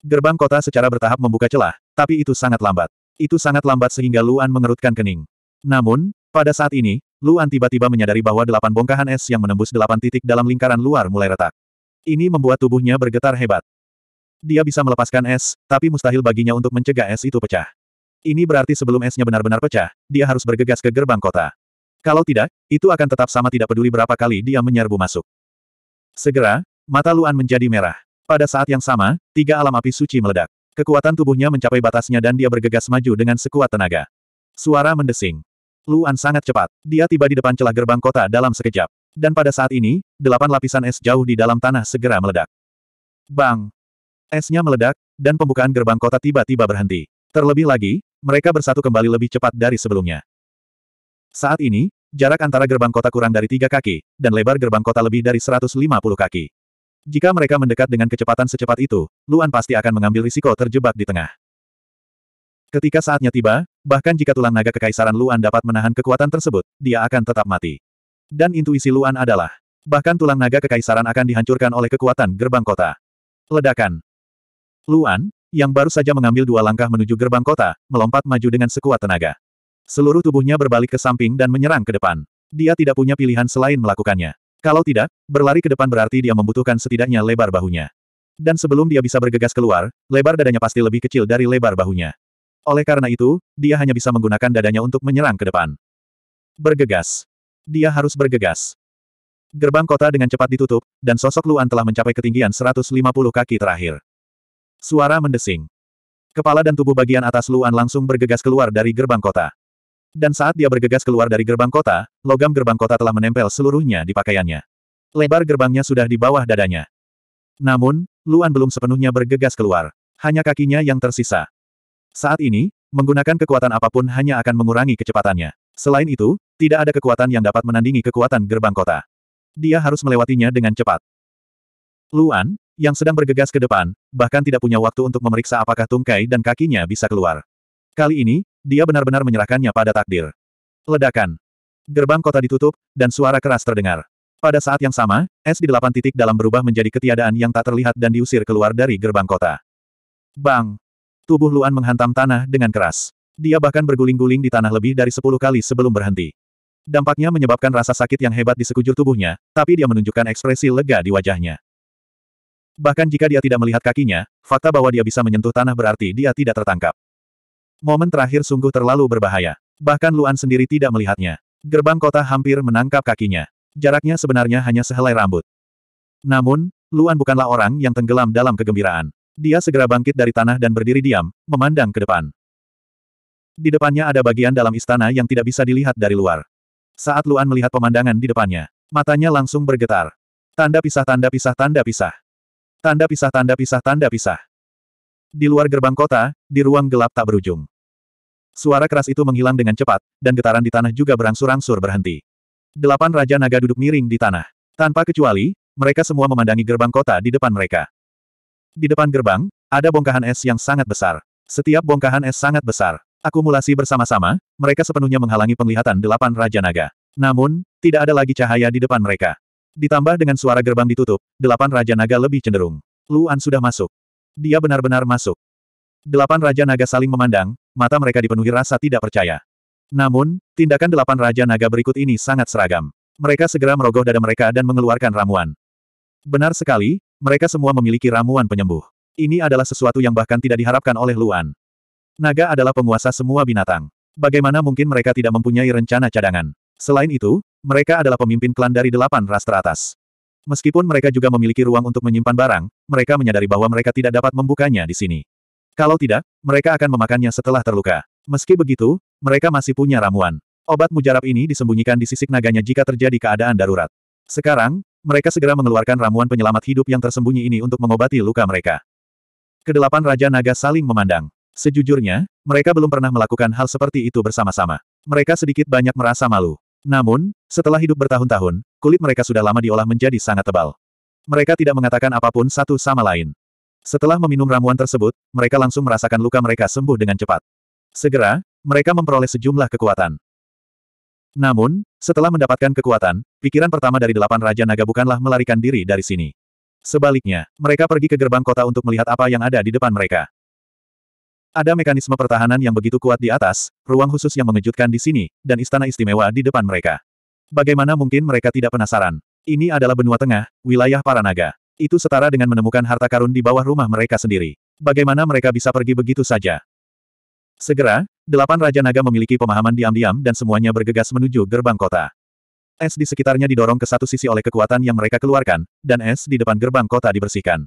Gerbang kota secara bertahap membuka celah, tapi itu sangat lambat. Itu sangat lambat sehingga Luan mengerutkan kening. Namun, pada saat ini, Luan tiba-tiba menyadari bahwa delapan bongkahan es yang menembus delapan titik dalam lingkaran luar mulai retak. Ini membuat tubuhnya bergetar hebat. Dia bisa melepaskan es, tapi mustahil baginya untuk mencegah es itu pecah. Ini berarti sebelum esnya benar-benar pecah, dia harus bergegas ke gerbang kota. Kalau tidak, itu akan tetap sama tidak peduli berapa kali dia menyerbu masuk. Segera, mata Luan menjadi merah. Pada saat yang sama, tiga alam api suci meledak. Kekuatan tubuhnya mencapai batasnya dan dia bergegas maju dengan sekuat tenaga. Suara mendesing. Luan sangat cepat. Dia tiba di depan celah gerbang kota dalam sekejap. Dan pada saat ini, delapan lapisan es jauh di dalam tanah segera meledak. Bang! Esnya meledak, dan pembukaan gerbang kota tiba-tiba berhenti. Terlebih lagi, mereka bersatu kembali lebih cepat dari sebelumnya. Saat ini, jarak antara gerbang kota kurang dari tiga kaki, dan lebar gerbang kota lebih dari 150 kaki. Jika mereka mendekat dengan kecepatan secepat itu, Luan pasti akan mengambil risiko terjebak di tengah. Ketika saatnya tiba, bahkan jika tulang naga kekaisaran Luan dapat menahan kekuatan tersebut, dia akan tetap mati. Dan intuisi Luan adalah, bahkan tulang naga kekaisaran akan dihancurkan oleh kekuatan gerbang kota. Ledakan. Luan, yang baru saja mengambil dua langkah menuju gerbang kota, melompat maju dengan sekuat tenaga. Seluruh tubuhnya berbalik ke samping dan menyerang ke depan. Dia tidak punya pilihan selain melakukannya. Kalau tidak, berlari ke depan berarti dia membutuhkan setidaknya lebar bahunya. Dan sebelum dia bisa bergegas keluar, lebar dadanya pasti lebih kecil dari lebar bahunya. Oleh karena itu, dia hanya bisa menggunakan dadanya untuk menyerang ke depan. Bergegas. Dia harus bergegas. Gerbang kota dengan cepat ditutup, dan sosok Luan telah mencapai ketinggian 150 kaki terakhir. Suara mendesing. Kepala dan tubuh bagian atas Luan langsung bergegas keluar dari gerbang kota. Dan saat dia bergegas keluar dari gerbang kota, logam gerbang kota telah menempel seluruhnya di pakaiannya. Lebar gerbangnya sudah di bawah dadanya. Namun, Luan belum sepenuhnya bergegas keluar. Hanya kakinya yang tersisa. Saat ini, menggunakan kekuatan apapun hanya akan mengurangi kecepatannya. Selain itu, tidak ada kekuatan yang dapat menandingi kekuatan gerbang kota. Dia harus melewatinya dengan cepat. Luan, yang sedang bergegas ke depan, bahkan tidak punya waktu untuk memeriksa apakah tungkai dan kakinya bisa keluar. Kali ini, dia benar-benar menyerahkannya pada takdir. Ledakan. Gerbang kota ditutup, dan suara keras terdengar. Pada saat yang sama, es di delapan titik dalam berubah menjadi ketiadaan yang tak terlihat dan diusir keluar dari gerbang kota. Bang! Tubuh Luan menghantam tanah dengan keras. Dia bahkan berguling-guling di tanah lebih dari sepuluh kali sebelum berhenti. Dampaknya menyebabkan rasa sakit yang hebat di sekujur tubuhnya, tapi dia menunjukkan ekspresi lega di wajahnya. Bahkan jika dia tidak melihat kakinya, fakta bahwa dia bisa menyentuh tanah berarti dia tidak tertangkap. Momen terakhir sungguh terlalu berbahaya. Bahkan Luan sendiri tidak melihatnya. Gerbang kota hampir menangkap kakinya. Jaraknya sebenarnya hanya sehelai rambut. Namun, Luan bukanlah orang yang tenggelam dalam kegembiraan. Dia segera bangkit dari tanah dan berdiri diam, memandang ke depan. Di depannya ada bagian dalam istana yang tidak bisa dilihat dari luar. Saat Luan melihat pemandangan di depannya, matanya langsung bergetar. Tanda pisah tanda pisah tanda pisah. Tanda pisah tanda pisah tanda pisah. Di luar gerbang kota, di ruang gelap tak berujung. Suara keras itu menghilang dengan cepat, dan getaran di tanah juga berangsur-angsur berhenti. Delapan Raja Naga duduk miring di tanah. Tanpa kecuali, mereka semua memandangi gerbang kota di depan mereka. Di depan gerbang, ada bongkahan es yang sangat besar. Setiap bongkahan es sangat besar. Akumulasi bersama-sama, mereka sepenuhnya menghalangi penglihatan delapan Raja Naga. Namun, tidak ada lagi cahaya di depan mereka. Ditambah dengan suara gerbang ditutup, delapan Raja Naga lebih cenderung. Luan sudah masuk. Dia benar-benar masuk. Delapan Raja Naga saling memandang, mata mereka dipenuhi rasa tidak percaya. Namun, tindakan delapan Raja Naga berikut ini sangat seragam. Mereka segera merogoh dada mereka dan mengeluarkan ramuan. Benar sekali, mereka semua memiliki ramuan penyembuh. Ini adalah sesuatu yang bahkan tidak diharapkan oleh Luan. Naga adalah penguasa semua binatang. Bagaimana mungkin mereka tidak mempunyai rencana cadangan? Selain itu, mereka adalah pemimpin klan dari delapan ras teratas. Meskipun mereka juga memiliki ruang untuk menyimpan barang, mereka menyadari bahwa mereka tidak dapat membukanya di sini. Kalau tidak, mereka akan memakannya setelah terluka. Meski begitu, mereka masih punya ramuan. Obat mujarab ini disembunyikan di sisik naganya jika terjadi keadaan darurat. Sekarang, mereka segera mengeluarkan ramuan penyelamat hidup yang tersembunyi ini untuk mengobati luka mereka. Kedelapan Raja Naga saling memandang. Sejujurnya, mereka belum pernah melakukan hal seperti itu bersama-sama. Mereka sedikit banyak merasa malu. Namun, setelah hidup bertahun-tahun, kulit mereka sudah lama diolah menjadi sangat tebal. Mereka tidak mengatakan apapun satu sama lain. Setelah meminum ramuan tersebut, mereka langsung merasakan luka mereka sembuh dengan cepat. Segera, mereka memperoleh sejumlah kekuatan. Namun, setelah mendapatkan kekuatan, pikiran pertama dari delapan Raja Naga bukanlah melarikan diri dari sini. Sebaliknya, mereka pergi ke gerbang kota untuk melihat apa yang ada di depan mereka. Ada mekanisme pertahanan yang begitu kuat di atas, ruang khusus yang mengejutkan di sini, dan istana istimewa di depan mereka. Bagaimana mungkin mereka tidak penasaran? Ini adalah benua tengah, wilayah para naga. Itu setara dengan menemukan harta karun di bawah rumah mereka sendiri. Bagaimana mereka bisa pergi begitu saja? Segera, Delapan Raja Naga memiliki pemahaman diam-diam dan semuanya bergegas menuju gerbang kota. Es di sekitarnya didorong ke satu sisi oleh kekuatan yang mereka keluarkan, dan es di depan gerbang kota dibersihkan.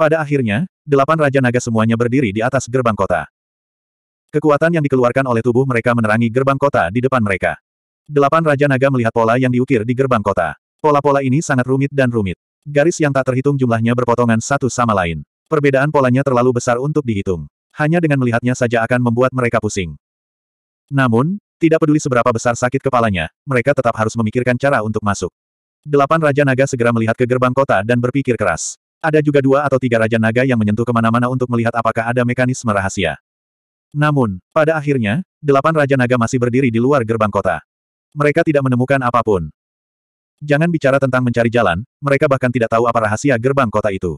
Pada akhirnya, delapan Raja Naga semuanya berdiri di atas gerbang kota. Kekuatan yang dikeluarkan oleh tubuh mereka menerangi gerbang kota di depan mereka. Delapan Raja Naga melihat pola yang diukir di gerbang kota. Pola-pola ini sangat rumit dan rumit. Garis yang tak terhitung jumlahnya berpotongan satu sama lain. Perbedaan polanya terlalu besar untuk dihitung. Hanya dengan melihatnya saja akan membuat mereka pusing. Namun, tidak peduli seberapa besar sakit kepalanya, mereka tetap harus memikirkan cara untuk masuk. Delapan Raja Naga segera melihat ke gerbang kota dan berpikir keras. Ada juga dua atau tiga Raja Naga yang menyentuh kemana-mana untuk melihat apakah ada mekanisme rahasia. Namun, pada akhirnya, delapan Raja Naga masih berdiri di luar gerbang kota. Mereka tidak menemukan apapun. Jangan bicara tentang mencari jalan, mereka bahkan tidak tahu apa rahasia gerbang kota itu.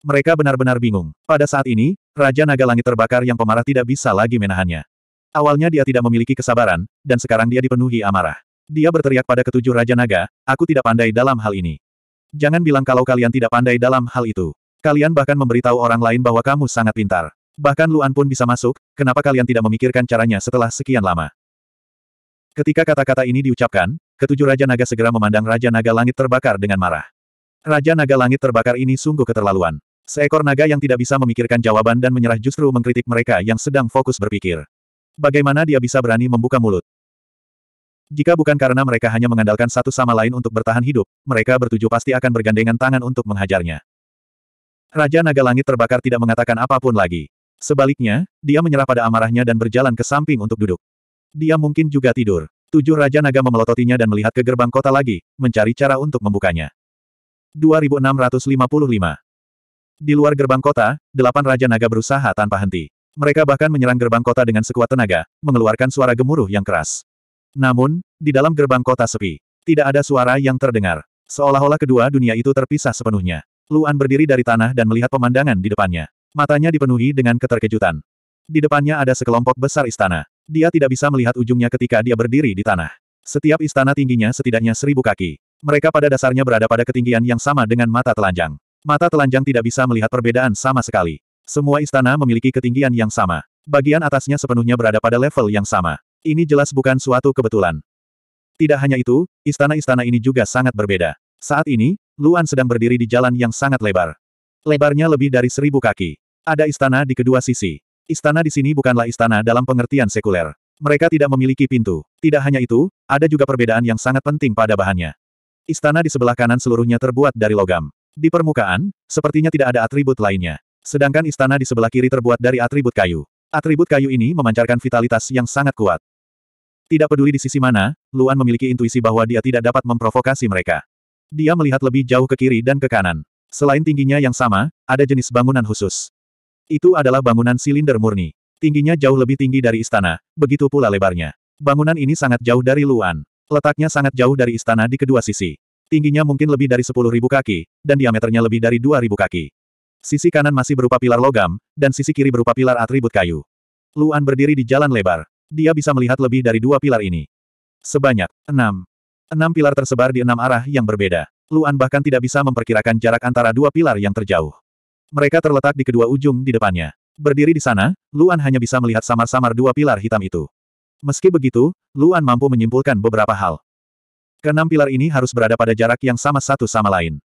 Mereka benar-benar bingung. Pada saat ini, Raja Naga Langit terbakar yang pemarah tidak bisa lagi menahannya. Awalnya dia tidak memiliki kesabaran, dan sekarang dia dipenuhi amarah. Dia berteriak pada ketujuh Raja Naga, aku tidak pandai dalam hal ini. Jangan bilang kalau kalian tidak pandai dalam hal itu. Kalian bahkan memberitahu orang lain bahwa kamu sangat pintar. Bahkan Luan pun bisa masuk, kenapa kalian tidak memikirkan caranya setelah sekian lama? Ketika kata-kata ini diucapkan, ketujuh Raja Naga segera memandang Raja Naga Langit terbakar dengan marah. Raja Naga Langit terbakar ini sungguh keterlaluan. Seekor naga yang tidak bisa memikirkan jawaban dan menyerah justru mengkritik mereka yang sedang fokus berpikir. Bagaimana dia bisa berani membuka mulut? Jika bukan karena mereka hanya mengandalkan satu sama lain untuk bertahan hidup, mereka bertujuh pasti akan bergandengan tangan untuk menghajarnya. Raja Naga Langit terbakar tidak mengatakan apapun lagi. Sebaliknya, dia menyerah pada amarahnya dan berjalan ke samping untuk duduk. Dia mungkin juga tidur. Tujuh Raja Naga memelototinya dan melihat ke gerbang kota lagi, mencari cara untuk membukanya. 2655 di luar gerbang kota, delapan Raja Naga berusaha tanpa henti. Mereka bahkan menyerang gerbang kota dengan sekuat tenaga, mengeluarkan suara gemuruh yang keras. Namun, di dalam gerbang kota sepi, tidak ada suara yang terdengar. Seolah-olah kedua dunia itu terpisah sepenuhnya. Luan berdiri dari tanah dan melihat pemandangan di depannya. Matanya dipenuhi dengan keterkejutan. Di depannya ada sekelompok besar istana. Dia tidak bisa melihat ujungnya ketika dia berdiri di tanah. Setiap istana tingginya setidaknya seribu kaki. Mereka pada dasarnya berada pada ketinggian yang sama dengan mata telanjang. Mata telanjang tidak bisa melihat perbedaan sama sekali. Semua istana memiliki ketinggian yang sama. Bagian atasnya sepenuhnya berada pada level yang sama. Ini jelas bukan suatu kebetulan. Tidak hanya itu, istana-istana ini juga sangat berbeda. Saat ini, Luan sedang berdiri di jalan yang sangat lebar. Lebarnya lebih dari seribu kaki. Ada istana di kedua sisi. Istana di sini bukanlah istana dalam pengertian sekuler. Mereka tidak memiliki pintu. Tidak hanya itu, ada juga perbedaan yang sangat penting pada bahannya. Istana di sebelah kanan seluruhnya terbuat dari logam. Di permukaan, sepertinya tidak ada atribut lainnya. Sedangkan istana di sebelah kiri terbuat dari atribut kayu. Atribut kayu ini memancarkan vitalitas yang sangat kuat. Tidak peduli di sisi mana, Luan memiliki intuisi bahwa dia tidak dapat memprovokasi mereka. Dia melihat lebih jauh ke kiri dan ke kanan. Selain tingginya yang sama, ada jenis bangunan khusus. Itu adalah bangunan silinder murni. Tingginya jauh lebih tinggi dari istana, begitu pula lebarnya. Bangunan ini sangat jauh dari Luan. Letaknya sangat jauh dari istana di kedua sisi. Tingginya mungkin lebih dari 10.000 kaki, dan diameternya lebih dari 2.000 kaki. Sisi kanan masih berupa pilar logam, dan sisi kiri berupa pilar atribut kayu. Luan berdiri di jalan lebar. Dia bisa melihat lebih dari dua pilar ini. Sebanyak enam. Enam pilar tersebar di enam arah yang berbeda. Luan bahkan tidak bisa memperkirakan jarak antara dua pilar yang terjauh. Mereka terletak di kedua ujung di depannya. Berdiri di sana, Luan hanya bisa melihat samar-samar dua pilar hitam itu. Meski begitu, Luan mampu menyimpulkan beberapa hal. Keenam pilar ini harus berada pada jarak yang sama satu sama lain.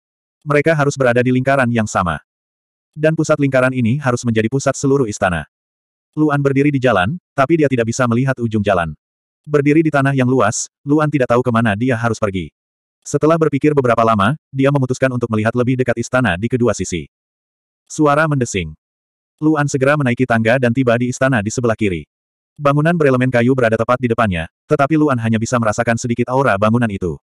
Mereka harus berada di lingkaran yang sama. Dan pusat lingkaran ini harus menjadi pusat seluruh istana. Luan berdiri di jalan, tapi dia tidak bisa melihat ujung jalan. Berdiri di tanah yang luas, Luan tidak tahu kemana dia harus pergi. Setelah berpikir beberapa lama, dia memutuskan untuk melihat lebih dekat istana di kedua sisi. Suara mendesing. Luan segera menaiki tangga dan tiba di istana di sebelah kiri. Bangunan berelemen kayu berada tepat di depannya, tetapi Luan hanya bisa merasakan sedikit aura bangunan itu.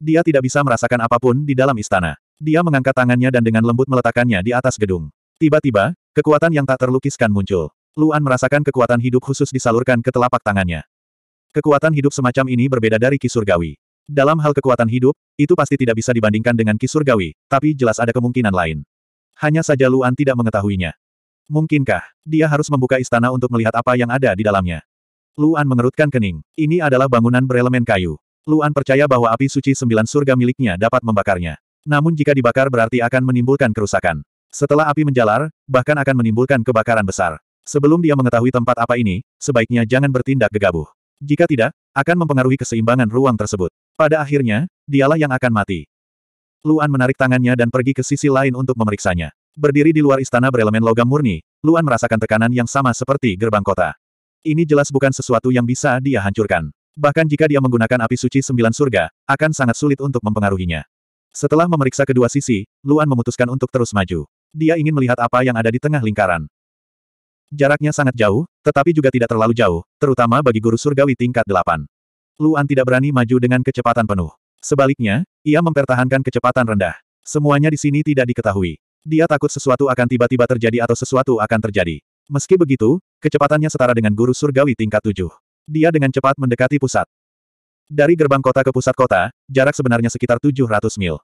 Dia tidak bisa merasakan apapun di dalam istana. Dia mengangkat tangannya dan dengan lembut meletakkannya di atas gedung. Tiba-tiba, kekuatan yang tak terlukiskan muncul. Luan merasakan kekuatan hidup khusus disalurkan ke telapak tangannya. Kekuatan hidup semacam ini berbeda dari kisurgawi. Dalam hal kekuatan hidup, itu pasti tidak bisa dibandingkan dengan kisurgawi, tapi jelas ada kemungkinan lain. Hanya saja Luan tidak mengetahuinya. Mungkinkah, dia harus membuka istana untuk melihat apa yang ada di dalamnya? Luan mengerutkan kening. Ini adalah bangunan berelemen kayu. Luan percaya bahwa api suci sembilan surga miliknya dapat membakarnya. Namun jika dibakar berarti akan menimbulkan kerusakan. Setelah api menjalar, bahkan akan menimbulkan kebakaran besar. Sebelum dia mengetahui tempat apa ini, sebaiknya jangan bertindak gegabah. Jika tidak, akan mempengaruhi keseimbangan ruang tersebut. Pada akhirnya, dialah yang akan mati. Luan menarik tangannya dan pergi ke sisi lain untuk memeriksanya. Berdiri di luar istana berelemen logam murni, Luan merasakan tekanan yang sama seperti gerbang kota. Ini jelas bukan sesuatu yang bisa dia hancurkan. Bahkan jika dia menggunakan api suci sembilan surga, akan sangat sulit untuk mempengaruhinya. Setelah memeriksa kedua sisi, Luan memutuskan untuk terus maju. Dia ingin melihat apa yang ada di tengah lingkaran. Jaraknya sangat jauh, tetapi juga tidak terlalu jauh, terutama bagi guru surgawi tingkat delapan. Luan tidak berani maju dengan kecepatan penuh. Sebaliknya, ia mempertahankan kecepatan rendah. Semuanya di sini tidak diketahui. Dia takut sesuatu akan tiba-tiba terjadi atau sesuatu akan terjadi. Meski begitu, kecepatannya setara dengan guru surgawi tingkat tujuh. Dia dengan cepat mendekati pusat. Dari gerbang kota ke pusat kota, jarak sebenarnya sekitar 700 mil.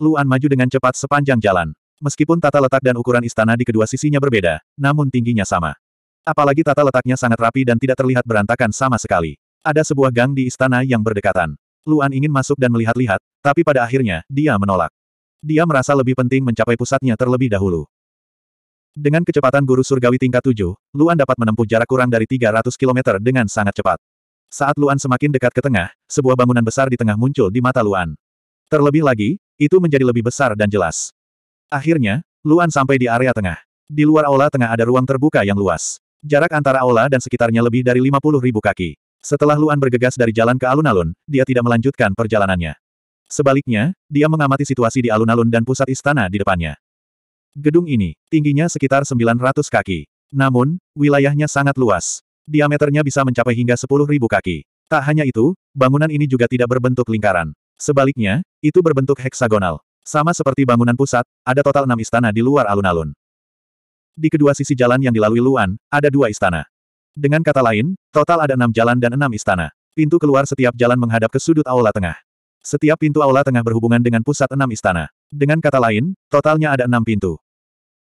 Luan maju dengan cepat sepanjang jalan. Meskipun tata letak dan ukuran istana di kedua sisinya berbeda, namun tingginya sama. Apalagi tata letaknya sangat rapi dan tidak terlihat berantakan sama sekali. Ada sebuah gang di istana yang berdekatan. Luan ingin masuk dan melihat-lihat, tapi pada akhirnya, dia menolak dia merasa lebih penting mencapai pusatnya terlebih dahulu. Dengan kecepatan guru surgawi tingkat 7, Luan dapat menempuh jarak kurang dari 300 km dengan sangat cepat. Saat Luan semakin dekat ke tengah, sebuah bangunan besar di tengah muncul di mata Luan. Terlebih lagi, itu menjadi lebih besar dan jelas. Akhirnya, Luan sampai di area tengah. Di luar aula tengah ada ruang terbuka yang luas. Jarak antara aula dan sekitarnya lebih dari 50 ribu kaki. Setelah Luan bergegas dari jalan ke alun-alun, dia tidak melanjutkan perjalanannya. Sebaliknya, dia mengamati situasi di alun-alun dan pusat istana di depannya. Gedung ini, tingginya sekitar 900 kaki. Namun, wilayahnya sangat luas. Diameternya bisa mencapai hingga 10.000 kaki. Tak hanya itu, bangunan ini juga tidak berbentuk lingkaran. Sebaliknya, itu berbentuk heksagonal. Sama seperti bangunan pusat, ada total enam istana di luar alun-alun. Di kedua sisi jalan yang dilalui Luan, ada dua istana. Dengan kata lain, total ada enam jalan dan enam istana. Pintu keluar setiap jalan menghadap ke sudut aula tengah. Setiap pintu aula tengah berhubungan dengan pusat enam istana. Dengan kata lain, totalnya ada enam pintu.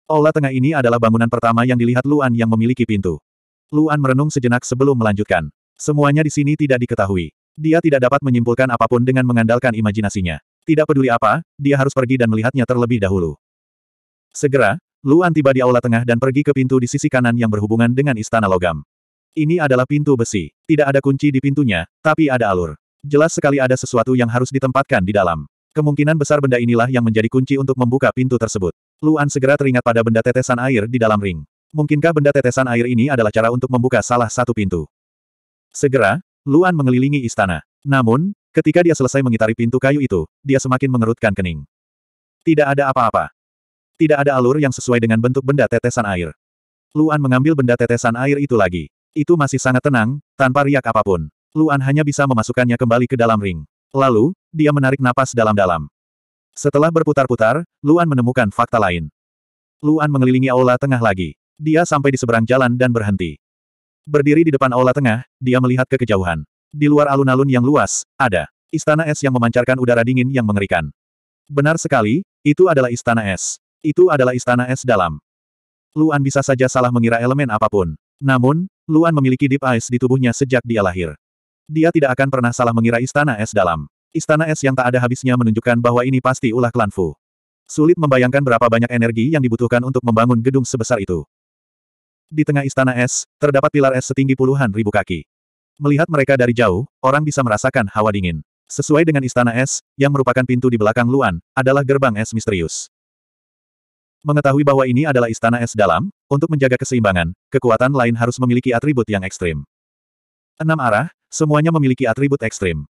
Aula tengah ini adalah bangunan pertama yang dilihat Luan yang memiliki pintu. Luan merenung sejenak sebelum melanjutkan. Semuanya di sini tidak diketahui. Dia tidak dapat menyimpulkan apapun dengan mengandalkan imajinasinya. Tidak peduli apa, dia harus pergi dan melihatnya terlebih dahulu. Segera, Luan tiba di aula tengah dan pergi ke pintu di sisi kanan yang berhubungan dengan istana logam. Ini adalah pintu besi. Tidak ada kunci di pintunya, tapi ada alur. Jelas sekali ada sesuatu yang harus ditempatkan di dalam. Kemungkinan besar benda inilah yang menjadi kunci untuk membuka pintu tersebut. Luan segera teringat pada benda tetesan air di dalam ring. Mungkinkah benda tetesan air ini adalah cara untuk membuka salah satu pintu? Segera, Luan mengelilingi istana. Namun, ketika dia selesai mengitari pintu kayu itu, dia semakin mengerutkan kening. Tidak ada apa-apa. Tidak ada alur yang sesuai dengan bentuk benda tetesan air. Luan mengambil benda tetesan air itu lagi. Itu masih sangat tenang, tanpa riak apapun. Luan hanya bisa memasukkannya kembali ke dalam ring. Lalu, dia menarik napas dalam-dalam. Setelah berputar-putar, Luan menemukan fakta lain. Luan mengelilingi aula tengah lagi. Dia sampai di seberang jalan dan berhenti. Berdiri di depan aula tengah, dia melihat ke kejauhan. Di luar alun-alun yang luas, ada istana es yang memancarkan udara dingin yang mengerikan. Benar sekali, itu adalah istana es. Itu adalah istana es dalam. Luan bisa saja salah mengira elemen apapun. Namun, Luan memiliki deep ice di tubuhnya sejak dia lahir. Dia tidak akan pernah salah mengira istana es dalam. Istana es yang tak ada habisnya menunjukkan bahwa ini pasti ulah klan Fu. Sulit membayangkan berapa banyak energi yang dibutuhkan untuk membangun gedung sebesar itu. Di tengah istana es, terdapat pilar es setinggi puluhan ribu kaki. Melihat mereka dari jauh, orang bisa merasakan hawa dingin. Sesuai dengan istana es, yang merupakan pintu di belakang Luan, adalah gerbang es misterius. Mengetahui bahwa ini adalah istana es dalam, untuk menjaga keseimbangan, kekuatan lain harus memiliki atribut yang ekstrim. Enam arah, semuanya memiliki atribut ekstrim.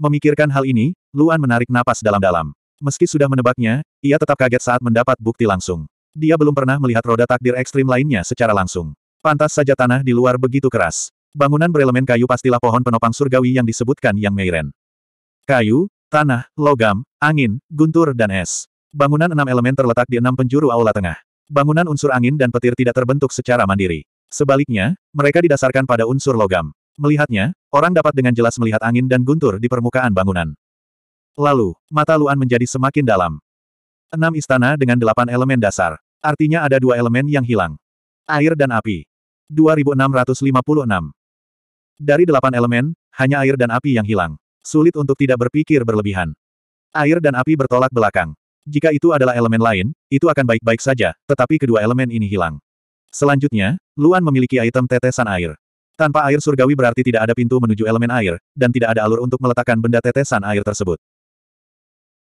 Memikirkan hal ini, Luan menarik napas dalam-dalam. Meski sudah menebaknya, ia tetap kaget saat mendapat bukti langsung. Dia belum pernah melihat roda takdir ekstrim lainnya secara langsung. Pantas saja tanah di luar begitu keras. Bangunan berelemen kayu pastilah pohon penopang surgawi yang disebutkan Yang Meiren. Kayu, tanah, logam, angin, guntur dan es. Bangunan enam elemen terletak di enam penjuru aula tengah. Bangunan unsur angin dan petir tidak terbentuk secara mandiri. Sebaliknya, mereka didasarkan pada unsur logam. Melihatnya, orang dapat dengan jelas melihat angin dan guntur di permukaan bangunan. Lalu, mata Luan menjadi semakin dalam. Enam istana dengan delapan elemen dasar. Artinya ada dua elemen yang hilang. Air dan api. 2656. Dari delapan elemen, hanya air dan api yang hilang. Sulit untuk tidak berpikir berlebihan. Air dan api bertolak belakang. Jika itu adalah elemen lain, itu akan baik-baik saja, tetapi kedua elemen ini hilang. Selanjutnya, Luan memiliki item tetesan air. Tanpa air surgawi berarti tidak ada pintu menuju elemen air, dan tidak ada alur untuk meletakkan benda tetesan air tersebut.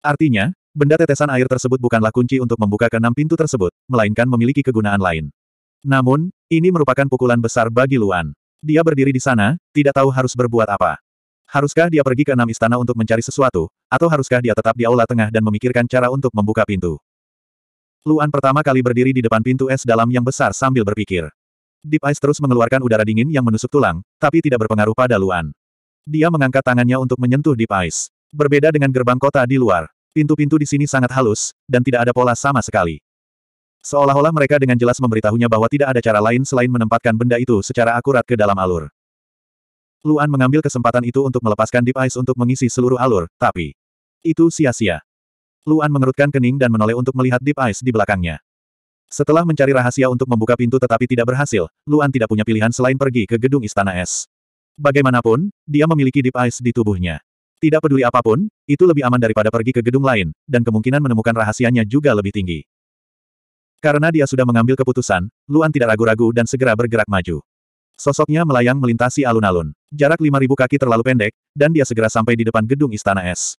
Artinya, benda tetesan air tersebut bukanlah kunci untuk membuka keenam pintu tersebut, melainkan memiliki kegunaan lain. Namun, ini merupakan pukulan besar bagi Luan. Dia berdiri di sana, tidak tahu harus berbuat apa. Haruskah dia pergi ke enam istana untuk mencari sesuatu, atau haruskah dia tetap di aula tengah dan memikirkan cara untuk membuka pintu? Luan pertama kali berdiri di depan pintu es dalam yang besar sambil berpikir. Deep Ice terus mengeluarkan udara dingin yang menusuk tulang, tapi tidak berpengaruh pada Luan. Dia mengangkat tangannya untuk menyentuh Deep Ice. Berbeda dengan gerbang kota di luar, pintu-pintu di sini sangat halus, dan tidak ada pola sama sekali. Seolah-olah mereka dengan jelas memberitahunya bahwa tidak ada cara lain selain menempatkan benda itu secara akurat ke dalam alur. Luan mengambil kesempatan itu untuk melepaskan Deep Ice untuk mengisi seluruh alur, tapi... Itu sia-sia. Luan mengerutkan kening dan menoleh untuk melihat Deep Ice di belakangnya. Setelah mencari rahasia untuk membuka pintu tetapi tidak berhasil, Luan tidak punya pilihan selain pergi ke gedung istana es. Bagaimanapun, dia memiliki deep ice di tubuhnya. Tidak peduli apapun, itu lebih aman daripada pergi ke gedung lain, dan kemungkinan menemukan rahasianya juga lebih tinggi. Karena dia sudah mengambil keputusan, Luan tidak ragu-ragu dan segera bergerak maju. Sosoknya melayang melintasi alun-alun. Jarak 5.000 kaki terlalu pendek, dan dia segera sampai di depan gedung istana es.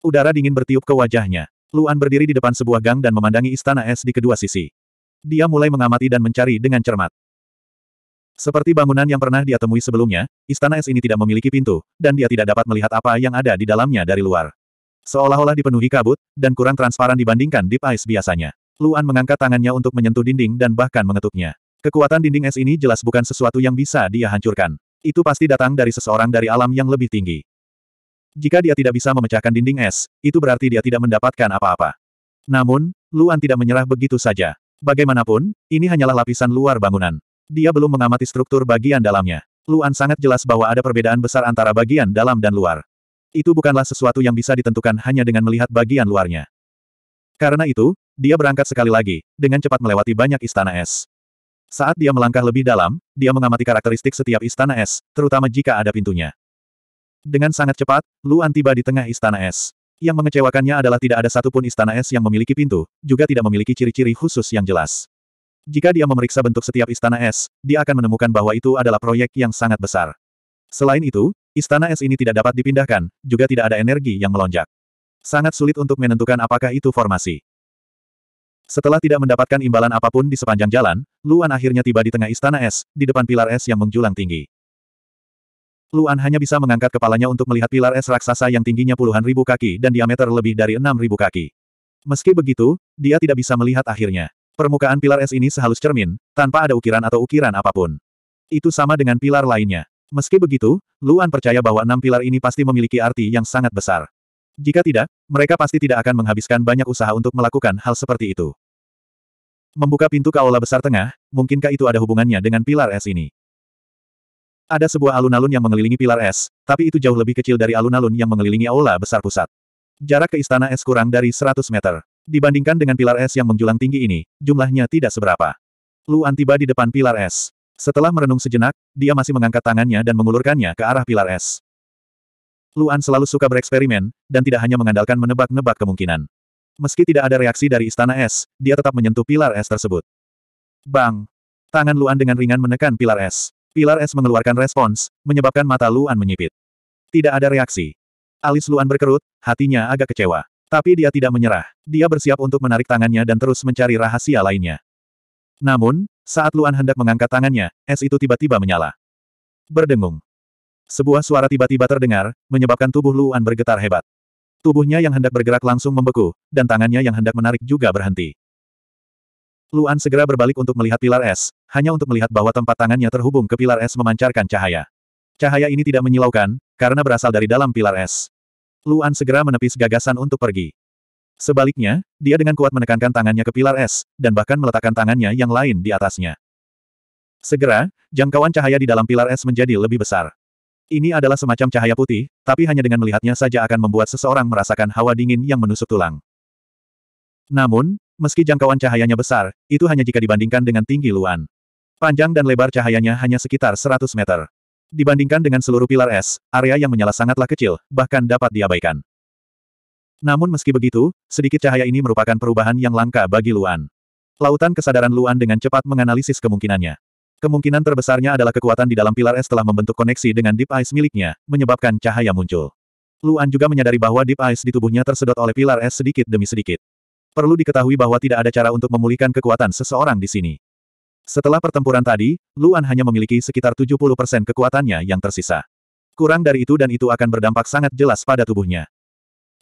Udara dingin bertiup ke wajahnya. Luan berdiri di depan sebuah gang dan memandangi istana es di kedua sisi. Dia mulai mengamati dan mencari dengan cermat. Seperti bangunan yang pernah dia temui sebelumnya, istana es ini tidak memiliki pintu, dan dia tidak dapat melihat apa yang ada di dalamnya dari luar. Seolah-olah dipenuhi kabut, dan kurang transparan dibandingkan Deep Ice biasanya. Luan mengangkat tangannya untuk menyentuh dinding dan bahkan mengetuknya. Kekuatan dinding es ini jelas bukan sesuatu yang bisa dia hancurkan. Itu pasti datang dari seseorang dari alam yang lebih tinggi. Jika dia tidak bisa memecahkan dinding es, itu berarti dia tidak mendapatkan apa-apa. Namun, Luan tidak menyerah begitu saja. Bagaimanapun, ini hanyalah lapisan luar bangunan. Dia belum mengamati struktur bagian dalamnya. Luan sangat jelas bahwa ada perbedaan besar antara bagian dalam dan luar. Itu bukanlah sesuatu yang bisa ditentukan hanya dengan melihat bagian luarnya. Karena itu, dia berangkat sekali lagi, dengan cepat melewati banyak istana es. Saat dia melangkah lebih dalam, dia mengamati karakteristik setiap istana es, terutama jika ada pintunya. Dengan sangat cepat, Luan tiba di tengah istana es. Yang mengecewakannya adalah tidak ada satupun istana es yang memiliki pintu, juga tidak memiliki ciri-ciri khusus yang jelas. Jika dia memeriksa bentuk setiap istana es, dia akan menemukan bahwa itu adalah proyek yang sangat besar. Selain itu, istana es ini tidak dapat dipindahkan, juga tidak ada energi yang melonjak. Sangat sulit untuk menentukan apakah itu formasi. Setelah tidak mendapatkan imbalan apapun di sepanjang jalan, Luan akhirnya tiba di tengah istana es, di depan pilar es yang menjulang tinggi. Luan hanya bisa mengangkat kepalanya untuk melihat pilar es raksasa yang tingginya puluhan ribu kaki dan diameter lebih dari enam ribu kaki. Meski begitu, dia tidak bisa melihat akhirnya. Permukaan pilar es ini sehalus cermin, tanpa ada ukiran atau ukiran apapun. Itu sama dengan pilar lainnya. Meski begitu, Luan percaya bahwa enam pilar ini pasti memiliki arti yang sangat besar. Jika tidak, mereka pasti tidak akan menghabiskan banyak usaha untuk melakukan hal seperti itu. Membuka pintu kaula besar tengah, mungkinkah itu ada hubungannya dengan pilar es ini? Ada sebuah alun-alun yang mengelilingi pilar es, tapi itu jauh lebih kecil dari alun-alun yang mengelilingi aula besar pusat. Jarak ke istana es kurang dari 100 meter. Dibandingkan dengan pilar es yang menjulang tinggi ini, jumlahnya tidak seberapa. Luan tiba di depan pilar es. Setelah merenung sejenak, dia masih mengangkat tangannya dan mengulurkannya ke arah pilar es. Luan selalu suka bereksperimen, dan tidak hanya mengandalkan menebak-nebak kemungkinan. Meski tidak ada reaksi dari istana es, dia tetap menyentuh pilar es tersebut. Bang! Tangan Luan dengan ringan menekan pilar es. Pilar es mengeluarkan respons, menyebabkan mata Luan menyipit. Tidak ada reaksi. Alis Luan berkerut, hatinya agak kecewa. Tapi dia tidak menyerah. Dia bersiap untuk menarik tangannya dan terus mencari rahasia lainnya. Namun, saat Luan hendak mengangkat tangannya, es itu tiba-tiba menyala. Berdengung. Sebuah suara tiba-tiba terdengar, menyebabkan tubuh Luan bergetar hebat. Tubuhnya yang hendak bergerak langsung membeku, dan tangannya yang hendak menarik juga berhenti. Luan segera berbalik untuk melihat pilar es, hanya untuk melihat bahwa tempat tangannya terhubung ke pilar es memancarkan cahaya. Cahaya ini tidak menyilaukan, karena berasal dari dalam pilar es. Luan segera menepis gagasan untuk pergi. Sebaliknya, dia dengan kuat menekankan tangannya ke pilar es, dan bahkan meletakkan tangannya yang lain di atasnya. Segera, jangkauan cahaya di dalam pilar es menjadi lebih besar. Ini adalah semacam cahaya putih, tapi hanya dengan melihatnya saja akan membuat seseorang merasakan hawa dingin yang menusuk tulang. Namun, Meski jangkauan cahayanya besar, itu hanya jika dibandingkan dengan tinggi Luan. Panjang dan lebar cahayanya hanya sekitar 100 meter. Dibandingkan dengan seluruh pilar es, area yang menyala sangatlah kecil, bahkan dapat diabaikan. Namun meski begitu, sedikit cahaya ini merupakan perubahan yang langka bagi Luan. Lautan kesadaran Luan dengan cepat menganalisis kemungkinannya. Kemungkinan terbesarnya adalah kekuatan di dalam pilar es telah membentuk koneksi dengan Deep Ice miliknya, menyebabkan cahaya muncul. Luan juga menyadari bahwa Deep Ice di tubuhnya tersedot oleh pilar es sedikit demi sedikit. Perlu diketahui bahwa tidak ada cara untuk memulihkan kekuatan seseorang di sini. Setelah pertempuran tadi, Luan hanya memiliki sekitar 70% kekuatannya yang tersisa. Kurang dari itu dan itu akan berdampak sangat jelas pada tubuhnya.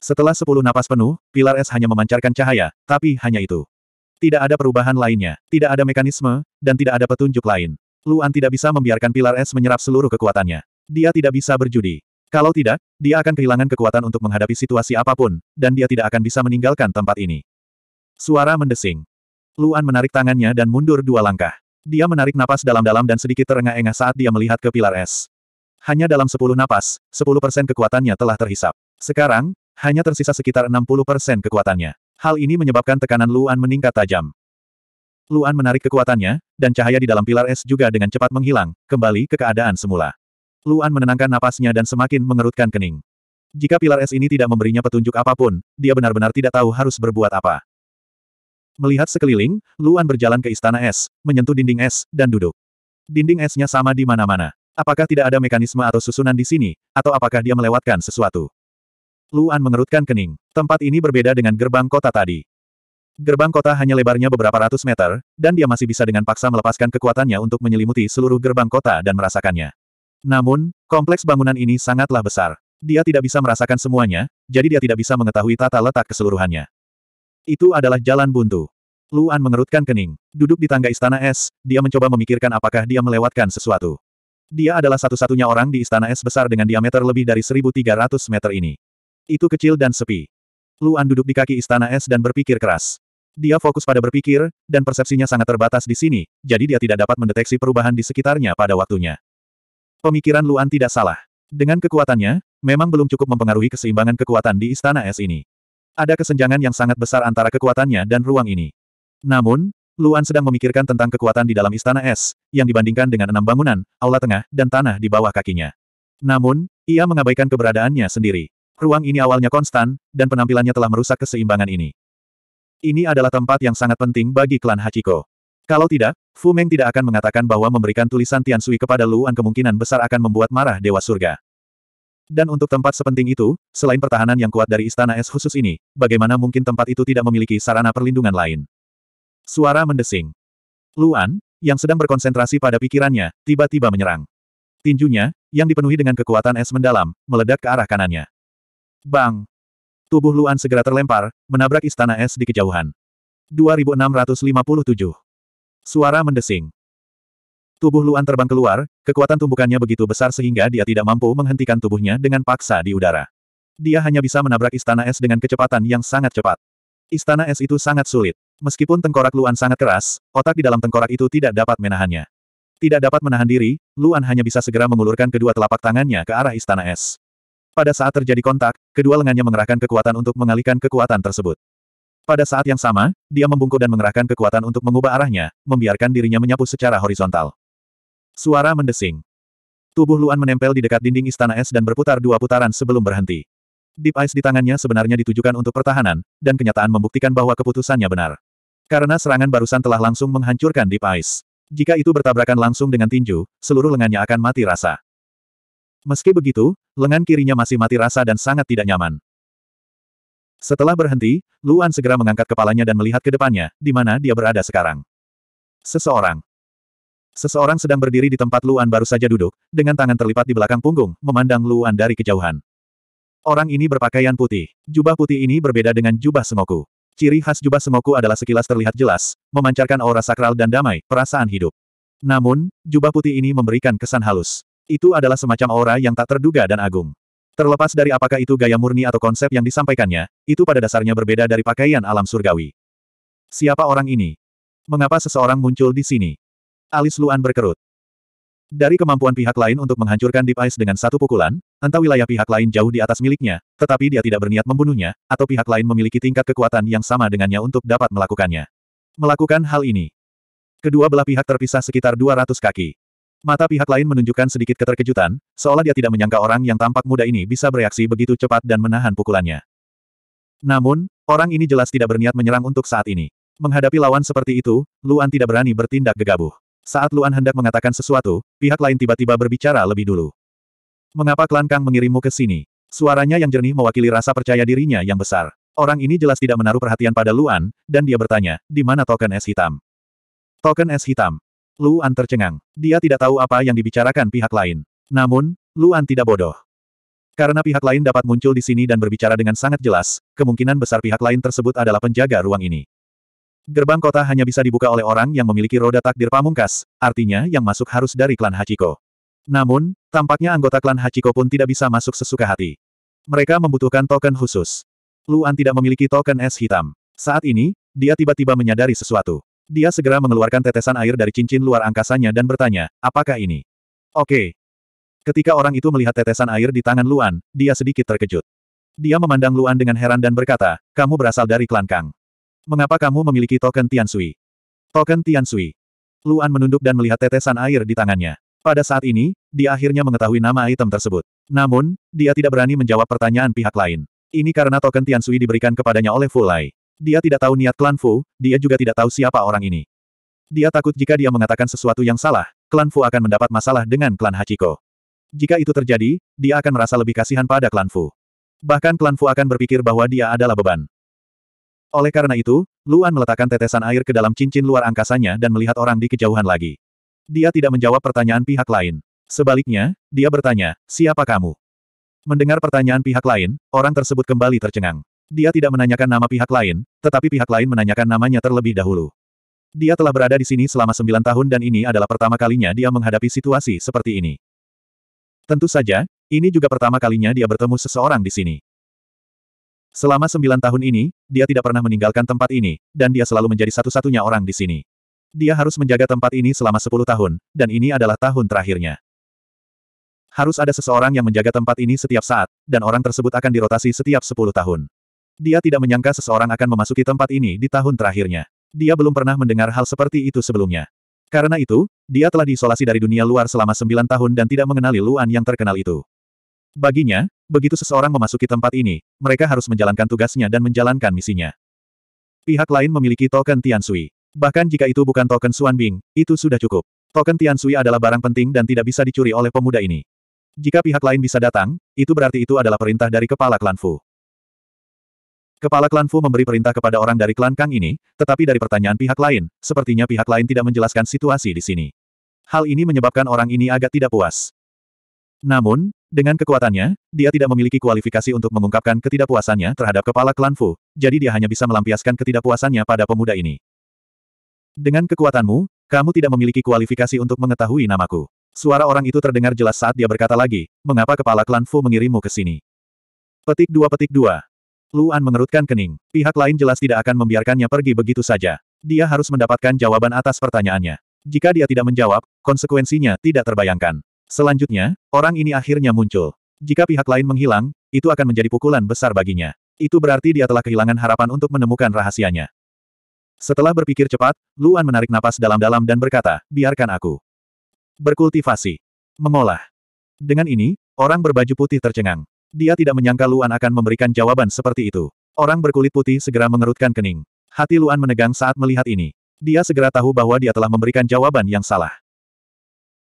Setelah 10 napas penuh, pilar es hanya memancarkan cahaya, tapi hanya itu. Tidak ada perubahan lainnya, tidak ada mekanisme, dan tidak ada petunjuk lain. Luan tidak bisa membiarkan pilar es menyerap seluruh kekuatannya. Dia tidak bisa berjudi. Kalau tidak, dia akan kehilangan kekuatan untuk menghadapi situasi apapun, dan dia tidak akan bisa meninggalkan tempat ini. Suara mendesing. Luan menarik tangannya dan mundur dua langkah. Dia menarik napas dalam-dalam dan sedikit terengah-engah saat dia melihat ke pilar es. Hanya dalam sepuluh napas, sepuluh persen kekuatannya telah terhisap. Sekarang, hanya tersisa sekitar enam puluh persen kekuatannya. Hal ini menyebabkan tekanan Luan meningkat tajam. Luan menarik kekuatannya, dan cahaya di dalam pilar es juga dengan cepat menghilang, kembali ke keadaan semula. Luan menenangkan napasnya dan semakin mengerutkan kening. Jika pilar es ini tidak memberinya petunjuk apapun, dia benar-benar tidak tahu harus berbuat apa. Melihat sekeliling, Luan berjalan ke istana es, menyentuh dinding es, dan duduk. Dinding esnya sama di mana-mana. Apakah tidak ada mekanisme atau susunan di sini, atau apakah dia melewatkan sesuatu? Luan mengerutkan kening. Tempat ini berbeda dengan gerbang kota tadi. Gerbang kota hanya lebarnya beberapa ratus meter, dan dia masih bisa dengan paksa melepaskan kekuatannya untuk menyelimuti seluruh gerbang kota dan merasakannya. Namun, kompleks bangunan ini sangatlah besar. Dia tidak bisa merasakan semuanya, jadi dia tidak bisa mengetahui tata letak keseluruhannya. Itu adalah jalan buntu. Luan mengerutkan kening. Duduk di tangga istana es, dia mencoba memikirkan apakah dia melewatkan sesuatu. Dia adalah satu-satunya orang di istana es besar dengan diameter lebih dari 1300 meter ini. Itu kecil dan sepi. Luan duduk di kaki istana es dan berpikir keras. Dia fokus pada berpikir, dan persepsinya sangat terbatas di sini, jadi dia tidak dapat mendeteksi perubahan di sekitarnya pada waktunya. Pemikiran Luan tidak salah. Dengan kekuatannya, memang belum cukup mempengaruhi keseimbangan kekuatan di istana es ini. Ada kesenjangan yang sangat besar antara kekuatannya dan ruang ini. Namun, Luan sedang memikirkan tentang kekuatan di dalam istana es, yang dibandingkan dengan enam bangunan, aula tengah, dan tanah di bawah kakinya. Namun, ia mengabaikan keberadaannya sendiri. Ruang ini awalnya konstan, dan penampilannya telah merusak keseimbangan ini. Ini adalah tempat yang sangat penting bagi klan Hachiko. Kalau tidak, Fu Meng tidak akan mengatakan bahwa memberikan tulisan Tian Tiansui kepada Luan kemungkinan besar akan membuat marah Dewa Surga. Dan untuk tempat sepenting itu, selain pertahanan yang kuat dari istana es khusus ini, bagaimana mungkin tempat itu tidak memiliki sarana perlindungan lain? Suara mendesing. Luan, yang sedang berkonsentrasi pada pikirannya, tiba-tiba menyerang. Tinjunya, yang dipenuhi dengan kekuatan es mendalam, meledak ke arah kanannya. Bang! Tubuh Luan segera terlempar, menabrak istana es di kejauhan. 2657. Suara mendesing. Tubuh Luan terbang keluar, kekuatan tumbukannya begitu besar sehingga dia tidak mampu menghentikan tubuhnya dengan paksa di udara. Dia hanya bisa menabrak istana es dengan kecepatan yang sangat cepat. Istana es itu sangat sulit. Meskipun tengkorak Luan sangat keras, otak di dalam tengkorak itu tidak dapat menahannya. Tidak dapat menahan diri, Luan hanya bisa segera mengulurkan kedua telapak tangannya ke arah istana es. Pada saat terjadi kontak, kedua lengannya mengerahkan kekuatan untuk mengalihkan kekuatan tersebut. Pada saat yang sama, dia membungkuk dan mengerahkan kekuatan untuk mengubah arahnya, membiarkan dirinya menyapu secara horizontal. Suara mendesing. Tubuh Luan menempel di dekat dinding istana es dan berputar dua putaran sebelum berhenti. Deep Ice di tangannya sebenarnya ditujukan untuk pertahanan, dan kenyataan membuktikan bahwa keputusannya benar. Karena serangan barusan telah langsung menghancurkan Deep Ice. Jika itu bertabrakan langsung dengan tinju, seluruh lengannya akan mati rasa. Meski begitu, lengan kirinya masih mati rasa dan sangat tidak nyaman. Setelah berhenti, Luan segera mengangkat kepalanya dan melihat ke depannya, di mana dia berada sekarang. Seseorang. Seseorang sedang berdiri di tempat Luan baru saja duduk, dengan tangan terlipat di belakang punggung, memandang Luan dari kejauhan. Orang ini berpakaian putih. Jubah putih ini berbeda dengan jubah semoku. Ciri khas jubah semoku adalah sekilas terlihat jelas, memancarkan aura sakral dan damai, perasaan hidup. Namun, jubah putih ini memberikan kesan halus. Itu adalah semacam aura yang tak terduga dan agung. Terlepas dari apakah itu gaya murni atau konsep yang disampaikannya, itu pada dasarnya berbeda dari pakaian alam surgawi. Siapa orang ini? Mengapa seseorang muncul di sini? Alis Luan berkerut. Dari kemampuan pihak lain untuk menghancurkan Deep Ice dengan satu pukulan, entah wilayah pihak lain jauh di atas miliknya, tetapi dia tidak berniat membunuhnya, atau pihak lain memiliki tingkat kekuatan yang sama dengannya untuk dapat melakukannya. Melakukan hal ini. Kedua belah pihak terpisah sekitar 200 kaki. Mata pihak lain menunjukkan sedikit keterkejutan, seolah dia tidak menyangka orang yang tampak muda ini bisa bereaksi begitu cepat dan menahan pukulannya. Namun, orang ini jelas tidak berniat menyerang untuk saat ini. Menghadapi lawan seperti itu, Luan tidak berani bertindak gegabah. Saat Luan hendak mengatakan sesuatu, pihak lain tiba-tiba berbicara lebih dulu. Mengapa klan Kang mengirimmu ke sini? Suaranya yang jernih mewakili rasa percaya dirinya yang besar. Orang ini jelas tidak menaruh perhatian pada Luan, dan dia bertanya, di mana token es hitam? Token es hitam. Luan tercengang. Dia tidak tahu apa yang dibicarakan pihak lain. Namun, Luan tidak bodoh. Karena pihak lain dapat muncul di sini dan berbicara dengan sangat jelas, kemungkinan besar pihak lain tersebut adalah penjaga ruang ini. Gerbang kota hanya bisa dibuka oleh orang yang memiliki roda takdir pamungkas, artinya yang masuk harus dari klan Hachiko. Namun, tampaknya anggota klan Hachiko pun tidak bisa masuk sesuka hati. Mereka membutuhkan token khusus. Luan tidak memiliki token es hitam. Saat ini, dia tiba-tiba menyadari sesuatu. Dia segera mengeluarkan tetesan air dari cincin luar angkasanya dan bertanya, apakah ini? Oke. Ketika orang itu melihat tetesan air di tangan Luan, dia sedikit terkejut. Dia memandang Luan dengan heran dan berkata, kamu berasal dari klan Kang. Mengapa kamu memiliki token Tiansui? Token Tiansui. Luan menunduk dan melihat tetesan air di tangannya. Pada saat ini, dia akhirnya mengetahui nama item tersebut. Namun, dia tidak berani menjawab pertanyaan pihak lain. Ini karena token Tiansui diberikan kepadanya oleh Fu Lai. Dia tidak tahu niat klan Fu, dia juga tidak tahu siapa orang ini. Dia takut jika dia mengatakan sesuatu yang salah, klan Fu akan mendapat masalah dengan klan Hachiko. Jika itu terjadi, dia akan merasa lebih kasihan pada klan Fu. Bahkan klan Fu akan berpikir bahwa dia adalah beban. Oleh karena itu, Luan meletakkan tetesan air ke dalam cincin luar angkasanya dan melihat orang di kejauhan lagi. Dia tidak menjawab pertanyaan pihak lain. Sebaliknya, dia bertanya, siapa kamu? Mendengar pertanyaan pihak lain, orang tersebut kembali tercengang. Dia tidak menanyakan nama pihak lain, tetapi pihak lain menanyakan namanya terlebih dahulu. Dia telah berada di sini selama sembilan tahun dan ini adalah pertama kalinya dia menghadapi situasi seperti ini. Tentu saja, ini juga pertama kalinya dia bertemu seseorang di sini. Selama sembilan tahun ini, dia tidak pernah meninggalkan tempat ini, dan dia selalu menjadi satu-satunya orang di sini. Dia harus menjaga tempat ini selama sepuluh tahun, dan ini adalah tahun terakhirnya. Harus ada seseorang yang menjaga tempat ini setiap saat, dan orang tersebut akan dirotasi setiap sepuluh tahun. Dia tidak menyangka seseorang akan memasuki tempat ini di tahun terakhirnya. Dia belum pernah mendengar hal seperti itu sebelumnya. Karena itu, dia telah diisolasi dari dunia luar selama sembilan tahun dan tidak mengenali Luan yang terkenal itu. Baginya, begitu seseorang memasuki tempat ini, mereka harus menjalankan tugasnya dan menjalankan misinya. Pihak lain memiliki token Tiansui. Bahkan jika itu bukan token Xuanbing, itu sudah cukup. Token Tiansui adalah barang penting dan tidak bisa dicuri oleh pemuda ini. Jika pihak lain bisa datang, itu berarti itu adalah perintah dari kepala klan Fu. Kepala klan Fu memberi perintah kepada orang dari klan Kang ini, tetapi dari pertanyaan pihak lain, sepertinya pihak lain tidak menjelaskan situasi di sini. Hal ini menyebabkan orang ini agak tidak puas. Namun, dengan kekuatannya, dia tidak memiliki kualifikasi untuk mengungkapkan ketidakpuasannya terhadap kepala klan Fu, jadi dia hanya bisa melampiaskan ketidakpuasannya pada pemuda ini. Dengan kekuatanmu, kamu tidak memiliki kualifikasi untuk mengetahui namaku. Suara orang itu terdengar jelas saat dia berkata lagi, mengapa kepala klan Fu mengirimmu ke sini? Petik dua petik dua. Luan mengerutkan kening. Pihak lain jelas tidak akan membiarkannya pergi begitu saja. Dia harus mendapatkan jawaban atas pertanyaannya. Jika dia tidak menjawab, konsekuensinya tidak terbayangkan. Selanjutnya, orang ini akhirnya muncul. Jika pihak lain menghilang, itu akan menjadi pukulan besar baginya. Itu berarti dia telah kehilangan harapan untuk menemukan rahasianya. Setelah berpikir cepat, Luan menarik napas dalam-dalam dan berkata, biarkan aku. Berkultivasi. Mengolah. Dengan ini, orang berbaju putih tercengang. Dia tidak menyangka Luan akan memberikan jawaban seperti itu. Orang berkulit putih segera mengerutkan kening. Hati Luan menegang saat melihat ini. Dia segera tahu bahwa dia telah memberikan jawaban yang salah.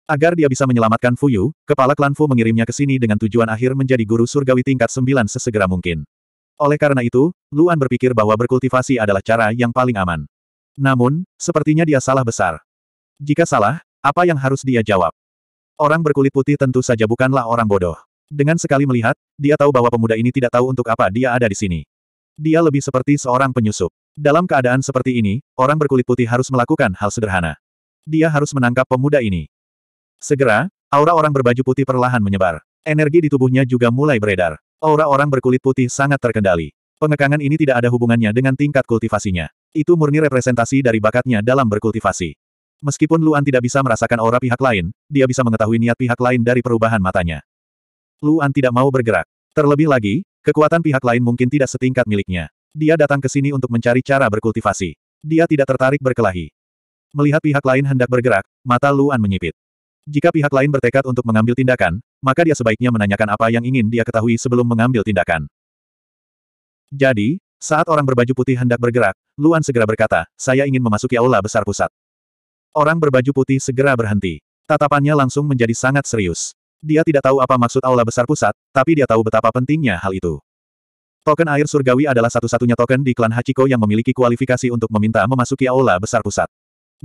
Agar dia bisa menyelamatkan Fuyu, kepala klan Fu mengirimnya ke sini dengan tujuan akhir menjadi guru surgawi tingkat 9 sesegera mungkin. Oleh karena itu, Luan berpikir bahwa berkultivasi adalah cara yang paling aman. Namun, sepertinya dia salah besar. Jika salah, apa yang harus dia jawab? Orang berkulit putih tentu saja bukanlah orang bodoh. Dengan sekali melihat, dia tahu bahwa pemuda ini tidak tahu untuk apa dia ada di sini. Dia lebih seperti seorang penyusup. Dalam keadaan seperti ini, orang berkulit putih harus melakukan hal sederhana. Dia harus menangkap pemuda ini. Segera, aura orang berbaju putih perlahan menyebar. Energi di tubuhnya juga mulai beredar. Aura orang berkulit putih sangat terkendali. Pengekangan ini tidak ada hubungannya dengan tingkat kultivasinya. Itu murni representasi dari bakatnya dalam berkultivasi. Meskipun Luan tidak bisa merasakan aura pihak lain, dia bisa mengetahui niat pihak lain dari perubahan matanya. Luan tidak mau bergerak. Terlebih lagi, kekuatan pihak lain mungkin tidak setingkat miliknya. Dia datang ke sini untuk mencari cara berkultivasi. Dia tidak tertarik berkelahi. Melihat pihak lain hendak bergerak, mata Luan menyipit. Jika pihak lain bertekad untuk mengambil tindakan, maka dia sebaiknya menanyakan apa yang ingin dia ketahui sebelum mengambil tindakan. Jadi, saat orang berbaju putih hendak bergerak, Luan segera berkata, saya ingin memasuki aula besar pusat. Orang berbaju putih segera berhenti. Tatapannya langsung menjadi sangat serius. Dia tidak tahu apa maksud aula besar pusat, tapi dia tahu betapa pentingnya hal itu. Token air surgawi adalah satu-satunya token di klan Hachiko yang memiliki kualifikasi untuk meminta memasuki aula besar pusat.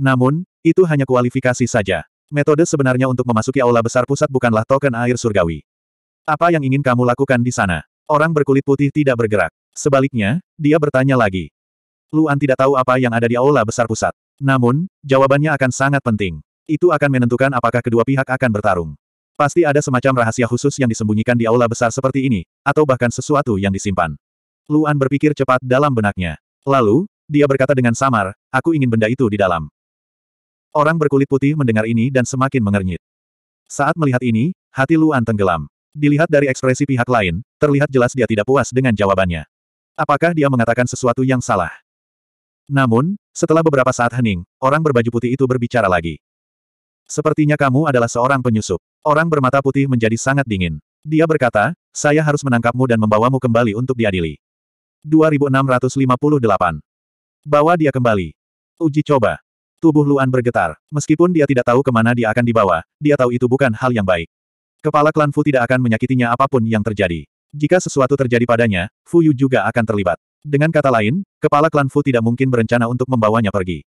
Namun, itu hanya kualifikasi saja. Metode sebenarnya untuk memasuki aula besar pusat bukanlah token air surgawi. Apa yang ingin kamu lakukan di sana? Orang berkulit putih tidak bergerak. Sebaliknya, dia bertanya lagi. Luan tidak tahu apa yang ada di aula besar pusat. Namun, jawabannya akan sangat penting. Itu akan menentukan apakah kedua pihak akan bertarung. Pasti ada semacam rahasia khusus yang disembunyikan di aula besar seperti ini, atau bahkan sesuatu yang disimpan. Luan berpikir cepat dalam benaknya. Lalu, dia berkata dengan samar, aku ingin benda itu di dalam. Orang berkulit putih mendengar ini dan semakin mengernyit. Saat melihat ini, hati Luan tenggelam. Dilihat dari ekspresi pihak lain, terlihat jelas dia tidak puas dengan jawabannya. Apakah dia mengatakan sesuatu yang salah? Namun, setelah beberapa saat hening, orang berbaju putih itu berbicara lagi. Sepertinya kamu adalah seorang penyusup. Orang bermata putih menjadi sangat dingin. Dia berkata, saya harus menangkapmu dan membawamu kembali untuk diadili. 2658. Bawa dia kembali. Uji coba. Tubuh Luan bergetar. Meskipun dia tidak tahu kemana dia akan dibawa, dia tahu itu bukan hal yang baik. Kepala klan Fu tidak akan menyakitinya apapun yang terjadi. Jika sesuatu terjadi padanya, Fu Yu juga akan terlibat. Dengan kata lain, kepala klan Fu tidak mungkin berencana untuk membawanya pergi.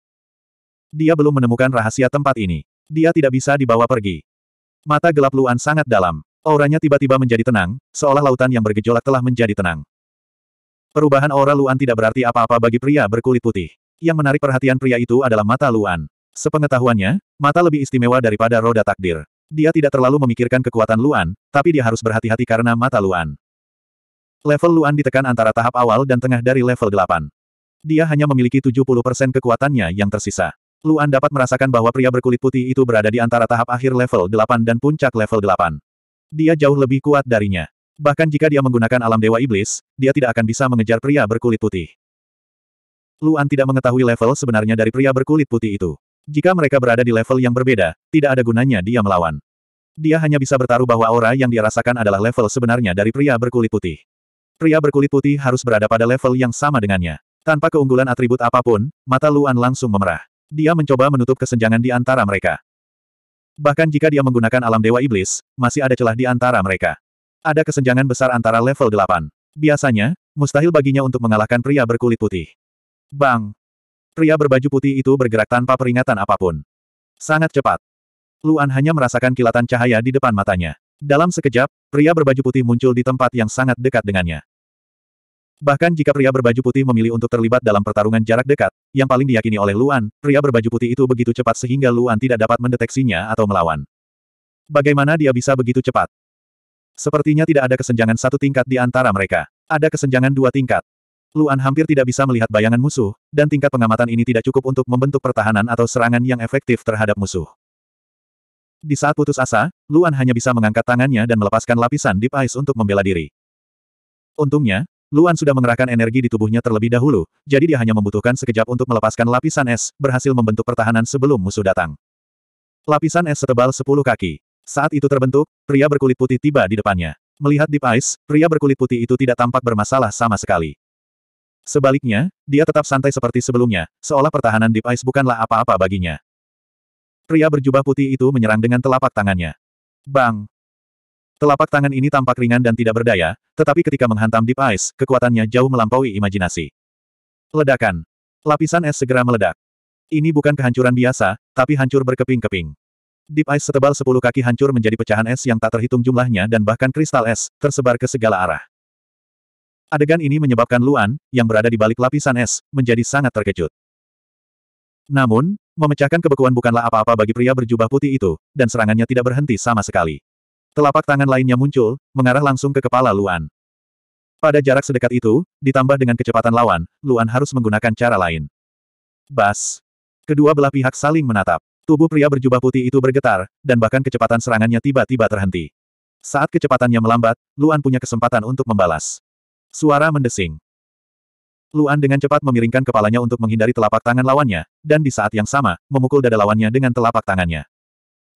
Dia belum menemukan rahasia tempat ini. Dia tidak bisa dibawa pergi. Mata gelap Luan sangat dalam. Auranya tiba-tiba menjadi tenang, seolah lautan yang bergejolak telah menjadi tenang. Perubahan aura Luan tidak berarti apa-apa bagi pria berkulit putih. Yang menarik perhatian pria itu adalah mata Luan. Sepengetahuannya, mata lebih istimewa daripada roda takdir. Dia tidak terlalu memikirkan kekuatan Luan, tapi dia harus berhati-hati karena mata Luan. Level Luan ditekan antara tahap awal dan tengah dari level 8. Dia hanya memiliki 70% kekuatannya yang tersisa. Luan dapat merasakan bahwa pria berkulit putih itu berada di antara tahap akhir level 8 dan puncak level 8. Dia jauh lebih kuat darinya. Bahkan jika dia menggunakan alam dewa iblis, dia tidak akan bisa mengejar pria berkulit putih. Luan tidak mengetahui level sebenarnya dari pria berkulit putih itu. Jika mereka berada di level yang berbeda, tidak ada gunanya dia melawan. Dia hanya bisa bertaruh bahwa aura yang dia rasakan adalah level sebenarnya dari pria berkulit putih. Pria berkulit putih harus berada pada level yang sama dengannya. Tanpa keunggulan atribut apapun, mata Luan langsung memerah. Dia mencoba menutup kesenjangan di antara mereka. Bahkan jika dia menggunakan alam dewa iblis, masih ada celah di antara mereka. Ada kesenjangan besar antara level 8. Biasanya, mustahil baginya untuk mengalahkan pria berkulit putih. Bang! Pria berbaju putih itu bergerak tanpa peringatan apapun. Sangat cepat. Luan hanya merasakan kilatan cahaya di depan matanya. Dalam sekejap, pria berbaju putih muncul di tempat yang sangat dekat dengannya. Bahkan jika pria berbaju putih memilih untuk terlibat dalam pertarungan jarak dekat, yang paling diyakini oleh Luan, pria berbaju putih itu begitu cepat sehingga Luan tidak dapat mendeteksinya atau melawan. Bagaimana dia bisa begitu cepat? Sepertinya tidak ada kesenjangan satu tingkat di antara mereka. Ada kesenjangan dua tingkat. Luan hampir tidak bisa melihat bayangan musuh, dan tingkat pengamatan ini tidak cukup untuk membentuk pertahanan atau serangan yang efektif terhadap musuh. Di saat putus asa, Luan hanya bisa mengangkat tangannya dan melepaskan lapisan Deep Ice untuk membela diri. Untungnya, Luan sudah mengerahkan energi di tubuhnya terlebih dahulu, jadi dia hanya membutuhkan sekejap untuk melepaskan lapisan es, berhasil membentuk pertahanan sebelum musuh datang. Lapisan es setebal 10 kaki. Saat itu terbentuk, pria berkulit putih tiba di depannya. Melihat Deep Ice, pria berkulit putih itu tidak tampak bermasalah sama sekali. Sebaliknya, dia tetap santai seperti sebelumnya, seolah pertahanan Deep Ice bukanlah apa-apa baginya. Pria berjubah putih itu menyerang dengan telapak tangannya. Bang! Telapak tangan ini tampak ringan dan tidak berdaya, tetapi ketika menghantam Deep Ice, kekuatannya jauh melampaui imajinasi. Ledakan! Lapisan es segera meledak. Ini bukan kehancuran biasa, tapi hancur berkeping-keping. Deep Ice setebal sepuluh kaki hancur menjadi pecahan es yang tak terhitung jumlahnya dan bahkan kristal es, tersebar ke segala arah. Adegan ini menyebabkan Luan, yang berada di balik lapisan es, menjadi sangat terkejut. Namun, memecahkan kebekuan bukanlah apa-apa bagi pria berjubah putih itu, dan serangannya tidak berhenti sama sekali. Telapak tangan lainnya muncul, mengarah langsung ke kepala Luan. Pada jarak sedekat itu, ditambah dengan kecepatan lawan, Luan harus menggunakan cara lain. Bas. Kedua belah pihak saling menatap. Tubuh pria berjubah putih itu bergetar, dan bahkan kecepatan serangannya tiba-tiba terhenti. Saat kecepatannya melambat, Luan punya kesempatan untuk membalas. Suara mendesing. Luan dengan cepat memiringkan kepalanya untuk menghindari telapak tangan lawannya, dan di saat yang sama, memukul dada lawannya dengan telapak tangannya.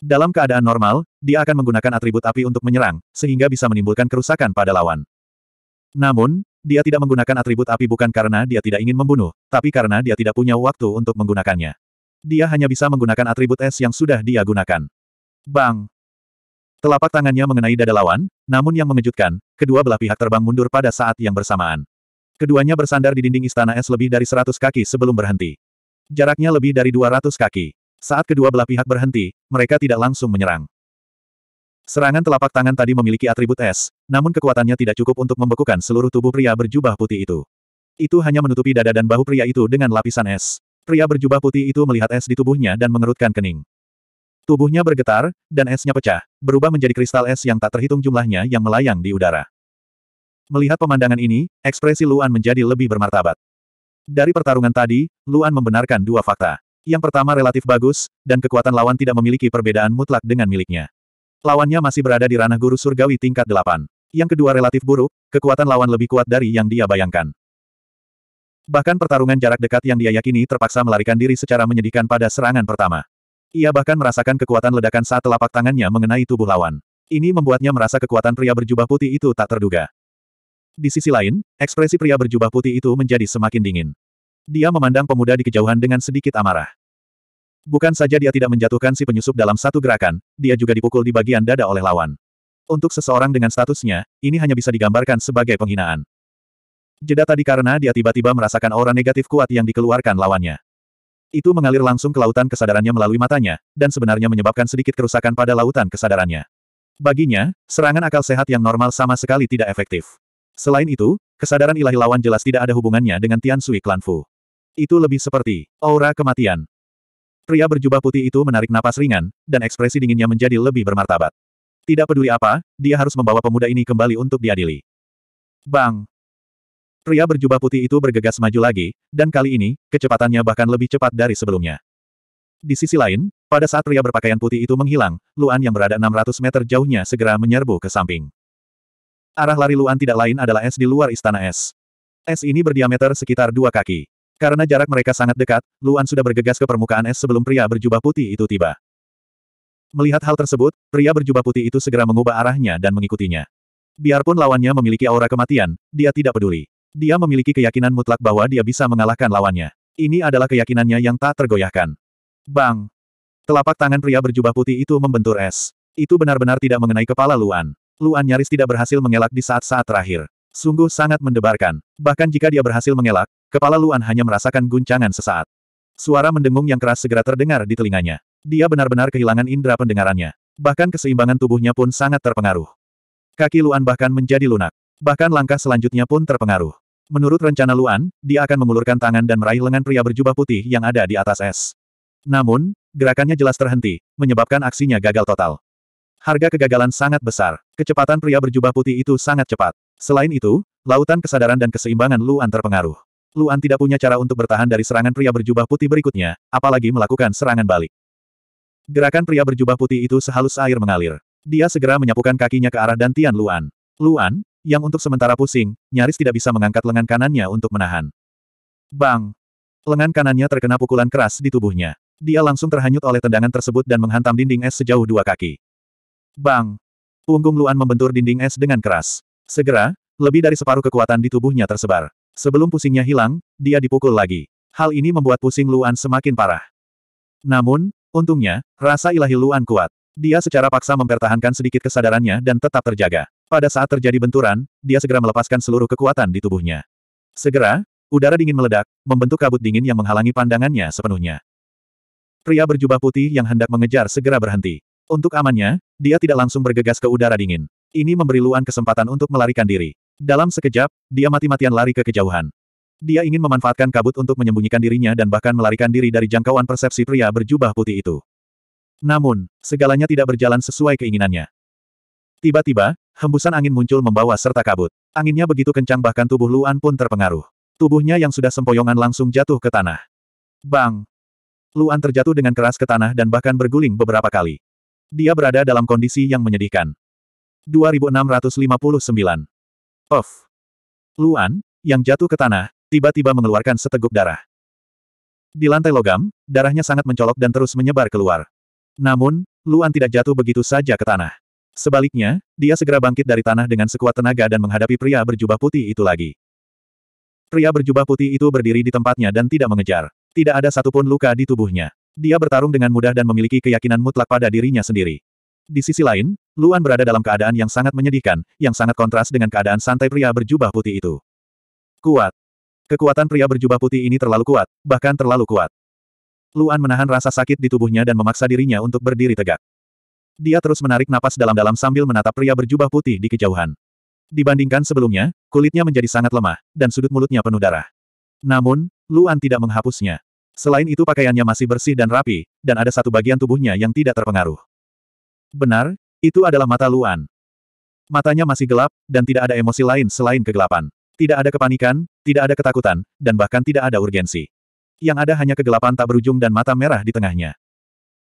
Dalam keadaan normal, dia akan menggunakan atribut api untuk menyerang, sehingga bisa menimbulkan kerusakan pada lawan. Namun, dia tidak menggunakan atribut api bukan karena dia tidak ingin membunuh, tapi karena dia tidak punya waktu untuk menggunakannya. Dia hanya bisa menggunakan atribut es yang sudah dia gunakan. Bang! Telapak tangannya mengenai dada lawan, namun yang mengejutkan, kedua belah pihak terbang mundur pada saat yang bersamaan. Keduanya bersandar di dinding istana es lebih dari 100 kaki sebelum berhenti. Jaraknya lebih dari 200 kaki. Saat kedua belah pihak berhenti, mereka tidak langsung menyerang. Serangan telapak tangan tadi memiliki atribut es, namun kekuatannya tidak cukup untuk membekukan seluruh tubuh pria berjubah putih itu. Itu hanya menutupi dada dan bahu pria itu dengan lapisan es. Pria berjubah putih itu melihat es di tubuhnya dan mengerutkan kening. Tubuhnya bergetar, dan esnya pecah, berubah menjadi kristal es yang tak terhitung jumlahnya yang melayang di udara. Melihat pemandangan ini, ekspresi Luan menjadi lebih bermartabat. Dari pertarungan tadi, Luan membenarkan dua fakta. Yang pertama relatif bagus, dan kekuatan lawan tidak memiliki perbedaan mutlak dengan miliknya. Lawannya masih berada di ranah guru surgawi tingkat delapan. Yang kedua relatif buruk, kekuatan lawan lebih kuat dari yang dia bayangkan. Bahkan pertarungan jarak dekat yang dia yakini terpaksa melarikan diri secara menyedihkan pada serangan pertama. Ia bahkan merasakan kekuatan ledakan saat telapak tangannya mengenai tubuh lawan. Ini membuatnya merasa kekuatan pria berjubah putih itu tak terduga. Di sisi lain, ekspresi pria berjubah putih itu menjadi semakin dingin. Dia memandang pemuda di kejauhan dengan sedikit amarah. Bukan saja dia tidak menjatuhkan si penyusup dalam satu gerakan, dia juga dipukul di bagian dada oleh lawan. Untuk seseorang dengan statusnya, ini hanya bisa digambarkan sebagai penghinaan. Jeda tadi karena dia tiba-tiba merasakan aura negatif kuat yang dikeluarkan lawannya. Itu mengalir langsung ke lautan kesadarannya melalui matanya, dan sebenarnya menyebabkan sedikit kerusakan pada lautan kesadarannya. Baginya, serangan akal sehat yang normal sama sekali tidak efektif. Selain itu, kesadaran ilahi lawan jelas tidak ada hubungannya dengan Tian Sui Klan Fu. Itu lebih seperti aura kematian. Pria berjubah putih itu menarik napas ringan, dan ekspresi dinginnya menjadi lebih bermartabat. Tidak peduli apa, dia harus membawa pemuda ini kembali untuk diadili. Bang! Pria berjubah putih itu bergegas maju lagi, dan kali ini, kecepatannya bahkan lebih cepat dari sebelumnya. Di sisi lain, pada saat pria berpakaian putih itu menghilang, Luan yang berada 600 meter jauhnya segera menyerbu ke samping. Arah lari Luan tidak lain adalah es di luar istana es. Es ini berdiameter sekitar dua kaki. Karena jarak mereka sangat dekat, Luan sudah bergegas ke permukaan es sebelum pria berjubah putih itu tiba. Melihat hal tersebut, pria berjubah putih itu segera mengubah arahnya dan mengikutinya. Biarpun lawannya memiliki aura kematian, dia tidak peduli. Dia memiliki keyakinan mutlak bahwa dia bisa mengalahkan lawannya. Ini adalah keyakinannya yang tak tergoyahkan. Bang! Telapak tangan pria berjubah putih itu membentur es. Itu benar-benar tidak mengenai kepala Luan. Luan nyaris tidak berhasil mengelak di saat-saat terakhir. Sungguh sangat mendebarkan. Bahkan jika dia berhasil mengelak, kepala Luan hanya merasakan guncangan sesaat. Suara mendengung yang keras segera terdengar di telinganya. Dia benar-benar kehilangan indera pendengarannya. Bahkan keseimbangan tubuhnya pun sangat terpengaruh. Kaki Luan bahkan menjadi lunak. Bahkan langkah selanjutnya pun terpengaruh. Menurut rencana Luan, dia akan mengulurkan tangan dan meraih lengan pria berjubah putih yang ada di atas es. Namun, gerakannya jelas terhenti, menyebabkan aksinya gagal total. Harga kegagalan sangat besar. Kecepatan pria berjubah putih itu sangat cepat. Selain itu, lautan kesadaran dan keseimbangan Luan terpengaruh. Luan tidak punya cara untuk bertahan dari serangan pria berjubah putih berikutnya, apalagi melakukan serangan balik. Gerakan pria berjubah putih itu sehalus air mengalir. Dia segera menyapukan kakinya ke arah Dantian Luan. Luan, yang untuk sementara pusing, nyaris tidak bisa mengangkat lengan kanannya untuk menahan. Bang! Lengan kanannya terkena pukulan keras di tubuhnya. Dia langsung terhanyut oleh tendangan tersebut dan menghantam dinding es sejauh dua kaki. Bang! Punggung Luan membentur dinding es dengan keras. Segera, lebih dari separuh kekuatan di tubuhnya tersebar. Sebelum pusingnya hilang, dia dipukul lagi. Hal ini membuat pusing Luan semakin parah. Namun, untungnya, rasa ilahi Luan kuat. Dia secara paksa mempertahankan sedikit kesadarannya dan tetap terjaga. Pada saat terjadi benturan, dia segera melepaskan seluruh kekuatan di tubuhnya. Segera, udara dingin meledak, membentuk kabut dingin yang menghalangi pandangannya sepenuhnya. Pria berjubah putih yang hendak mengejar segera berhenti. Untuk amannya, dia tidak langsung bergegas ke udara dingin. Ini memberi Luan kesempatan untuk melarikan diri. Dalam sekejap, dia mati-matian lari ke kejauhan. Dia ingin memanfaatkan kabut untuk menyembunyikan dirinya dan bahkan melarikan diri dari jangkauan persepsi pria berjubah putih itu. Namun, segalanya tidak berjalan sesuai keinginannya. Tiba-tiba, hembusan angin muncul membawa serta kabut. Anginnya begitu kencang bahkan tubuh Luan pun terpengaruh. Tubuhnya yang sudah sempoyongan langsung jatuh ke tanah. Bang! Luan terjatuh dengan keras ke tanah dan bahkan berguling beberapa kali. Dia berada dalam kondisi yang menyedihkan. 2659. Of! Luan, yang jatuh ke tanah, tiba-tiba mengeluarkan seteguk darah. Di lantai logam, darahnya sangat mencolok dan terus menyebar keluar. Namun, Luan tidak jatuh begitu saja ke tanah. Sebaliknya, dia segera bangkit dari tanah dengan sekuat tenaga dan menghadapi pria berjubah putih itu lagi. Pria berjubah putih itu berdiri di tempatnya dan tidak mengejar. Tidak ada satupun luka di tubuhnya. Dia bertarung dengan mudah dan memiliki keyakinan mutlak pada dirinya sendiri. Di sisi lain, Luan berada dalam keadaan yang sangat menyedihkan, yang sangat kontras dengan keadaan santai pria berjubah putih itu. Kuat. Kekuatan pria berjubah putih ini terlalu kuat, bahkan terlalu kuat. Luan menahan rasa sakit di tubuhnya dan memaksa dirinya untuk berdiri tegak. Dia terus menarik napas dalam-dalam sambil menatap pria berjubah putih di kejauhan. Dibandingkan sebelumnya, kulitnya menjadi sangat lemah, dan sudut mulutnya penuh darah. Namun, Luan tidak menghapusnya. Selain itu pakaiannya masih bersih dan rapi, dan ada satu bagian tubuhnya yang tidak terpengaruh. Benar, itu adalah mata Luan. Matanya masih gelap, dan tidak ada emosi lain selain kegelapan. Tidak ada kepanikan, tidak ada ketakutan, dan bahkan tidak ada urgensi. Yang ada hanya kegelapan tak berujung dan mata merah di tengahnya.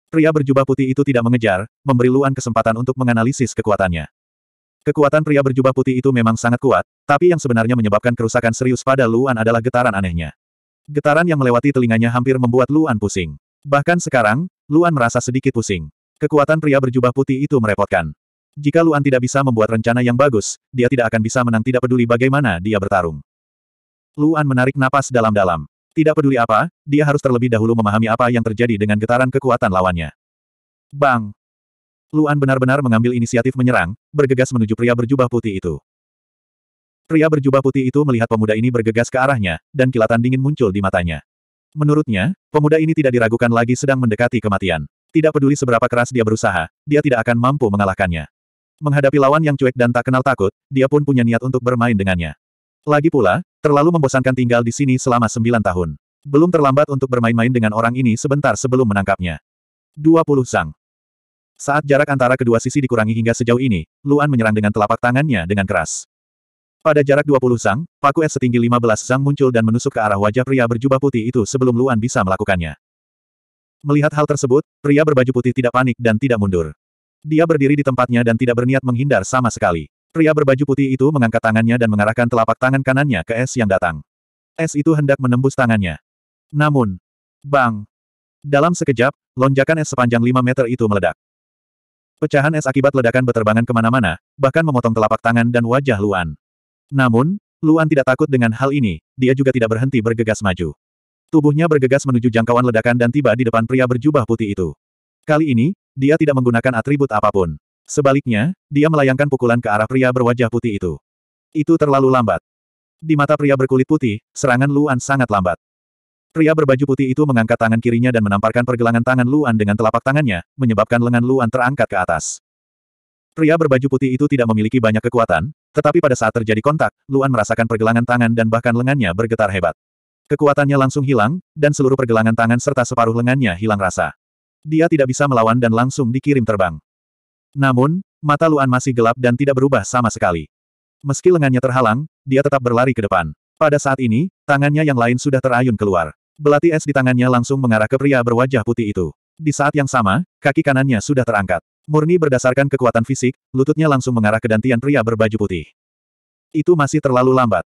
Pria berjubah putih itu tidak mengejar, memberi Luan kesempatan untuk menganalisis kekuatannya. Kekuatan pria berjubah putih itu memang sangat kuat, tapi yang sebenarnya menyebabkan kerusakan serius pada Luan adalah getaran anehnya. Getaran yang melewati telinganya hampir membuat Luan pusing. Bahkan sekarang, Luan merasa sedikit pusing. Kekuatan pria berjubah putih itu merepotkan. Jika Luan tidak bisa membuat rencana yang bagus, dia tidak akan bisa menang tidak peduli bagaimana dia bertarung. Luan menarik napas dalam-dalam. Tidak peduli apa, dia harus terlebih dahulu memahami apa yang terjadi dengan getaran kekuatan lawannya. Bang! Luan benar-benar mengambil inisiatif menyerang, bergegas menuju pria berjubah putih itu. Pria berjubah putih itu melihat pemuda ini bergegas ke arahnya, dan kilatan dingin muncul di matanya. Menurutnya, pemuda ini tidak diragukan lagi sedang mendekati kematian. Tidak peduli seberapa keras dia berusaha, dia tidak akan mampu mengalahkannya. Menghadapi lawan yang cuek dan tak kenal takut, dia pun punya niat untuk bermain dengannya. Lagi pula, Terlalu membosankan tinggal di sini selama sembilan tahun. Belum terlambat untuk bermain-main dengan orang ini sebentar sebelum menangkapnya. 20 Sang Saat jarak antara kedua sisi dikurangi hingga sejauh ini, Luan menyerang dengan telapak tangannya dengan keras. Pada jarak 20 Sang, paku es setinggi 15 Sang muncul dan menusuk ke arah wajah pria berjubah putih itu sebelum Luan bisa melakukannya. Melihat hal tersebut, pria berbaju putih tidak panik dan tidak mundur. Dia berdiri di tempatnya dan tidak berniat menghindar sama sekali. Pria berbaju putih itu mengangkat tangannya dan mengarahkan telapak tangan kanannya ke es yang datang. Es itu hendak menembus tangannya. Namun, bang! Dalam sekejap, lonjakan es sepanjang 5 meter itu meledak. Pecahan es akibat ledakan beterbangan kemana-mana, bahkan memotong telapak tangan dan wajah Luan. Namun, Luan tidak takut dengan hal ini, dia juga tidak berhenti bergegas maju. Tubuhnya bergegas menuju jangkauan ledakan dan tiba di depan pria berjubah putih itu. Kali ini, dia tidak menggunakan atribut apapun. Sebaliknya, dia melayangkan pukulan ke arah pria berwajah putih itu. Itu terlalu lambat. Di mata pria berkulit putih, serangan Luan sangat lambat. Pria berbaju putih itu mengangkat tangan kirinya dan menamparkan pergelangan tangan Luan dengan telapak tangannya, menyebabkan lengan Luan terangkat ke atas. Pria berbaju putih itu tidak memiliki banyak kekuatan, tetapi pada saat terjadi kontak, Luan merasakan pergelangan tangan dan bahkan lengannya bergetar hebat. Kekuatannya langsung hilang, dan seluruh pergelangan tangan serta separuh lengannya hilang rasa. Dia tidak bisa melawan dan langsung dikirim terbang. Namun, mata Luan masih gelap dan tidak berubah sama sekali. Meski lengannya terhalang, dia tetap berlari ke depan. Pada saat ini, tangannya yang lain sudah terayun keluar. Belati es di tangannya langsung mengarah ke pria berwajah putih itu. Di saat yang sama, kaki kanannya sudah terangkat. Murni berdasarkan kekuatan fisik, lututnya langsung mengarah ke dantian pria berbaju putih. Itu masih terlalu lambat.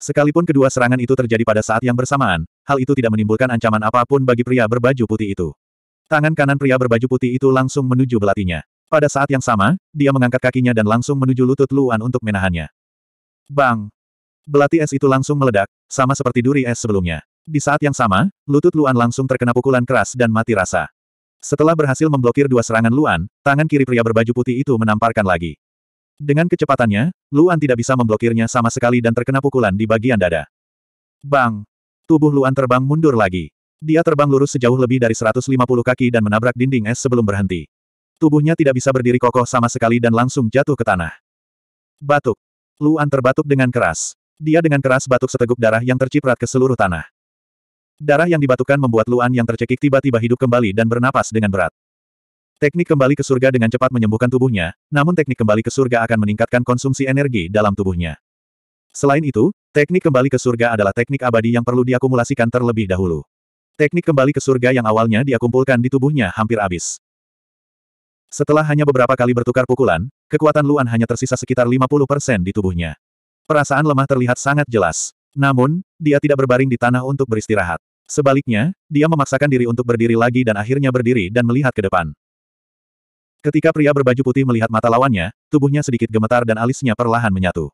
Sekalipun kedua serangan itu terjadi pada saat yang bersamaan, hal itu tidak menimbulkan ancaman apapun bagi pria berbaju putih itu. Tangan kanan pria berbaju putih itu langsung menuju belatinya. Pada saat yang sama, dia mengangkat kakinya dan langsung menuju lutut Luan untuk menahannya. Bang! Belati es itu langsung meledak, sama seperti duri es sebelumnya. Di saat yang sama, lutut Luan langsung terkena pukulan keras dan mati rasa. Setelah berhasil memblokir dua serangan Luan, tangan kiri pria berbaju putih itu menamparkan lagi. Dengan kecepatannya, Luan tidak bisa memblokirnya sama sekali dan terkena pukulan di bagian dada. Bang! Tubuh Luan terbang mundur lagi. Dia terbang lurus sejauh lebih dari 150 kaki dan menabrak dinding es sebelum berhenti. Tubuhnya tidak bisa berdiri kokoh sama sekali dan langsung jatuh ke tanah. Batuk. Luan terbatuk dengan keras. Dia dengan keras batuk seteguk darah yang terciprat ke seluruh tanah. Darah yang dibatukan membuat Luan yang tercekik tiba-tiba hidup kembali dan bernapas dengan berat. Teknik kembali ke surga dengan cepat menyembuhkan tubuhnya, namun teknik kembali ke surga akan meningkatkan konsumsi energi dalam tubuhnya. Selain itu, teknik kembali ke surga adalah teknik abadi yang perlu diakumulasikan terlebih dahulu. Teknik kembali ke surga yang awalnya diakumpulkan di tubuhnya hampir habis. Setelah hanya beberapa kali bertukar pukulan, kekuatan Luan hanya tersisa sekitar 50% di tubuhnya. Perasaan lemah terlihat sangat jelas. Namun, dia tidak berbaring di tanah untuk beristirahat. Sebaliknya, dia memaksakan diri untuk berdiri lagi dan akhirnya berdiri dan melihat ke depan. Ketika pria berbaju putih melihat mata lawannya, tubuhnya sedikit gemetar dan alisnya perlahan menyatu.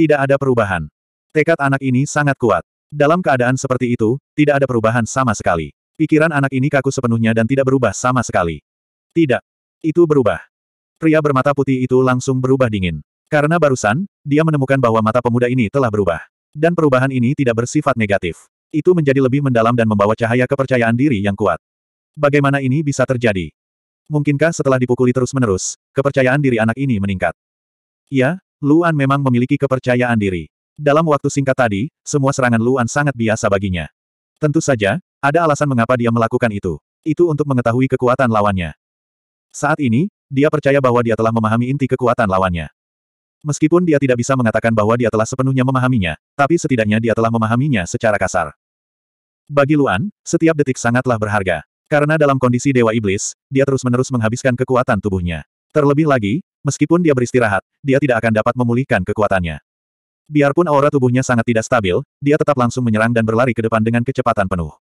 Tidak ada perubahan. Tekad anak ini sangat kuat. Dalam keadaan seperti itu, tidak ada perubahan sama sekali. Pikiran anak ini kaku sepenuhnya dan tidak berubah sama sekali. Tidak, itu berubah. Pria bermata putih itu langsung berubah dingin. Karena barusan, dia menemukan bahwa mata pemuda ini telah berubah. Dan perubahan ini tidak bersifat negatif. Itu menjadi lebih mendalam dan membawa cahaya kepercayaan diri yang kuat. Bagaimana ini bisa terjadi? Mungkinkah setelah dipukuli terus-menerus, kepercayaan diri anak ini meningkat? Ya, Luan memang memiliki kepercayaan diri. Dalam waktu singkat tadi, semua serangan Luan sangat biasa baginya. Tentu saja, ada alasan mengapa dia melakukan itu. Itu untuk mengetahui kekuatan lawannya. Saat ini, dia percaya bahwa dia telah memahami inti kekuatan lawannya. Meskipun dia tidak bisa mengatakan bahwa dia telah sepenuhnya memahaminya, tapi setidaknya dia telah memahaminya secara kasar. Bagi Luan, setiap detik sangatlah berharga. Karena dalam kondisi Dewa Iblis, dia terus-menerus menghabiskan kekuatan tubuhnya. Terlebih lagi, meskipun dia beristirahat, dia tidak akan dapat memulihkan kekuatannya. Biarpun aura tubuhnya sangat tidak stabil, dia tetap langsung menyerang dan berlari ke depan dengan kecepatan penuh.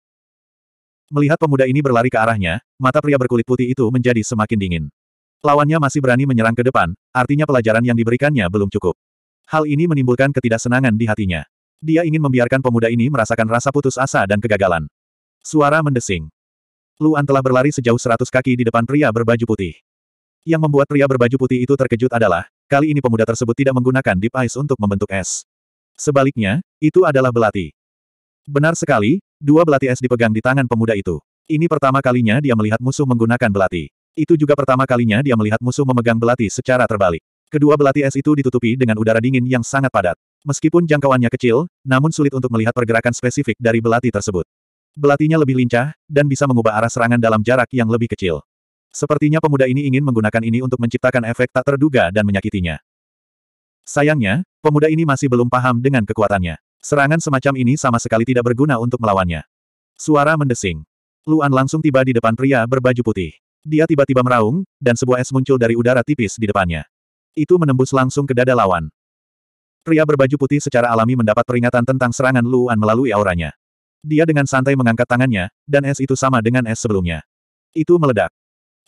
Melihat pemuda ini berlari ke arahnya, mata pria berkulit putih itu menjadi semakin dingin. Lawannya masih berani menyerang ke depan, artinya pelajaran yang diberikannya belum cukup. Hal ini menimbulkan ketidaksenangan di hatinya. Dia ingin membiarkan pemuda ini merasakan rasa putus asa dan kegagalan. Suara mendesing. Luan telah berlari sejauh seratus kaki di depan pria berbaju putih. Yang membuat pria berbaju putih itu terkejut adalah, kali ini pemuda tersebut tidak menggunakan deep ice untuk membentuk es. Sebaliknya, itu adalah belati. Benar sekali, Dua belati es dipegang di tangan pemuda itu. Ini pertama kalinya dia melihat musuh menggunakan belati. Itu juga pertama kalinya dia melihat musuh memegang belati secara terbalik. Kedua belati es itu ditutupi dengan udara dingin yang sangat padat. Meskipun jangkauannya kecil, namun sulit untuk melihat pergerakan spesifik dari belati tersebut. Belatinya lebih lincah, dan bisa mengubah arah serangan dalam jarak yang lebih kecil. Sepertinya pemuda ini ingin menggunakan ini untuk menciptakan efek tak terduga dan menyakitinya. Sayangnya, pemuda ini masih belum paham dengan kekuatannya. Serangan semacam ini sama sekali tidak berguna untuk melawannya. Suara mendesing. Luan langsung tiba di depan pria berbaju putih. Dia tiba-tiba meraung, dan sebuah es muncul dari udara tipis di depannya. Itu menembus langsung ke dada lawan. Pria berbaju putih secara alami mendapat peringatan tentang serangan Luan melalui auranya. Dia dengan santai mengangkat tangannya, dan es itu sama dengan es sebelumnya. Itu meledak.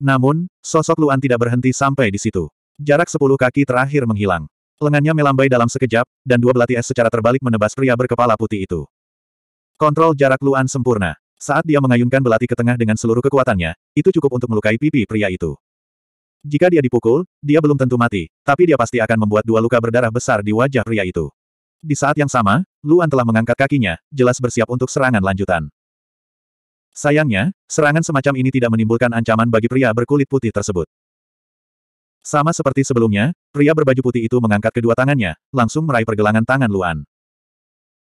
Namun, sosok Luan tidak berhenti sampai di situ. Jarak sepuluh kaki terakhir menghilang. Lengannya melambai dalam sekejap, dan dua belati es secara terbalik menebas pria berkepala putih itu. Kontrol jarak Luan sempurna. Saat dia mengayunkan belati ke tengah dengan seluruh kekuatannya, itu cukup untuk melukai pipi pria itu. Jika dia dipukul, dia belum tentu mati, tapi dia pasti akan membuat dua luka berdarah besar di wajah pria itu. Di saat yang sama, Luan telah mengangkat kakinya, jelas bersiap untuk serangan lanjutan. Sayangnya, serangan semacam ini tidak menimbulkan ancaman bagi pria berkulit putih tersebut. Sama seperti sebelumnya, pria berbaju putih itu mengangkat kedua tangannya, langsung meraih pergelangan tangan Luan.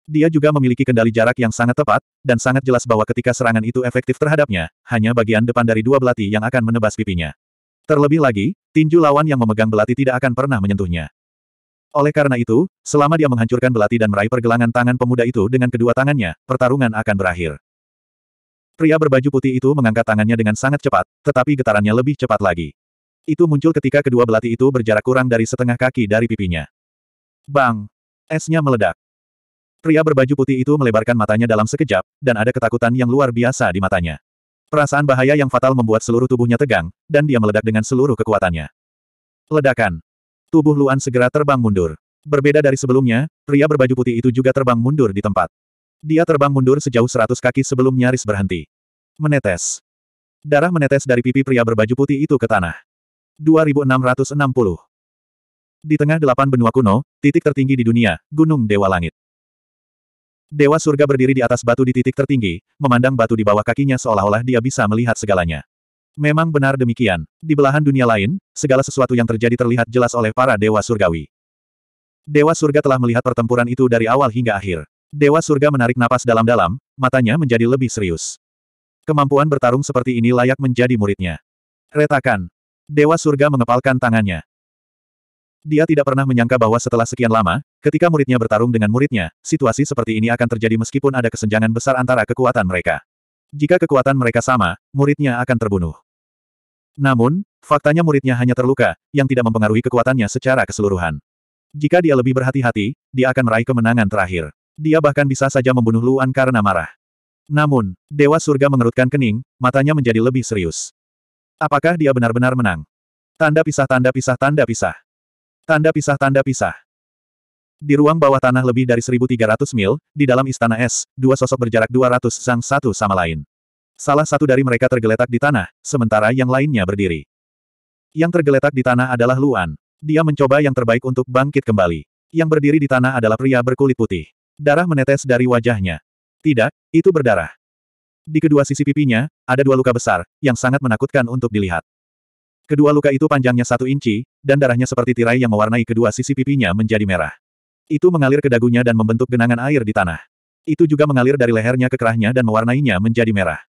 Dia juga memiliki kendali jarak yang sangat tepat, dan sangat jelas bahwa ketika serangan itu efektif terhadapnya, hanya bagian depan dari dua belati yang akan menebas pipinya. Terlebih lagi, tinju lawan yang memegang belati tidak akan pernah menyentuhnya. Oleh karena itu, selama dia menghancurkan belati dan meraih pergelangan tangan pemuda itu dengan kedua tangannya, pertarungan akan berakhir. Pria berbaju putih itu mengangkat tangannya dengan sangat cepat, tetapi getarannya lebih cepat lagi. Itu muncul ketika kedua belati itu berjarak kurang dari setengah kaki dari pipinya. Bang! Esnya meledak. Pria berbaju putih itu melebarkan matanya dalam sekejap, dan ada ketakutan yang luar biasa di matanya. Perasaan bahaya yang fatal membuat seluruh tubuhnya tegang, dan dia meledak dengan seluruh kekuatannya. Ledakan. Tubuh Luan segera terbang mundur. Berbeda dari sebelumnya, pria berbaju putih itu juga terbang mundur di tempat. Dia terbang mundur sejauh seratus kaki sebelum nyaris berhenti. Menetes. Darah menetes dari pipi pria berbaju putih itu ke tanah. 2660. Di tengah delapan benua kuno, titik tertinggi di dunia, Gunung Dewa Langit. Dewa surga berdiri di atas batu di titik tertinggi, memandang batu di bawah kakinya seolah-olah dia bisa melihat segalanya. Memang benar demikian. Di belahan dunia lain, segala sesuatu yang terjadi terlihat jelas oleh para dewa surgawi. Dewa surga telah melihat pertempuran itu dari awal hingga akhir. Dewa surga menarik napas dalam-dalam, matanya menjadi lebih serius. Kemampuan bertarung seperti ini layak menjadi muridnya. Retakan, Dewa surga mengepalkan tangannya. Dia tidak pernah menyangka bahwa setelah sekian lama, ketika muridnya bertarung dengan muridnya, situasi seperti ini akan terjadi meskipun ada kesenjangan besar antara kekuatan mereka. Jika kekuatan mereka sama, muridnya akan terbunuh. Namun, faktanya muridnya hanya terluka, yang tidak mempengaruhi kekuatannya secara keseluruhan. Jika dia lebih berhati-hati, dia akan meraih kemenangan terakhir. Dia bahkan bisa saja membunuh Luan karena marah. Namun, Dewa Surga mengerutkan kening, matanya menjadi lebih serius. Apakah dia benar-benar menang? Tanda pisah tanda pisah tanda pisah. Tanda pisah tanda pisah. Di ruang bawah tanah lebih dari 1.300 mil, di dalam istana es, dua sosok berjarak 200 Sang satu sama lain. Salah satu dari mereka tergeletak di tanah, sementara yang lainnya berdiri. Yang tergeletak di tanah adalah Luan. Dia mencoba yang terbaik untuk bangkit kembali. Yang berdiri di tanah adalah pria berkulit putih. Darah menetes dari wajahnya. Tidak, itu berdarah. Di kedua sisi pipinya, ada dua luka besar, yang sangat menakutkan untuk dilihat. Kedua luka itu panjangnya satu inci, dan darahnya seperti tirai yang mewarnai kedua sisi pipinya menjadi merah. Itu mengalir ke dagunya dan membentuk genangan air di tanah. Itu juga mengalir dari lehernya ke kerahnya dan mewarnainya menjadi merah.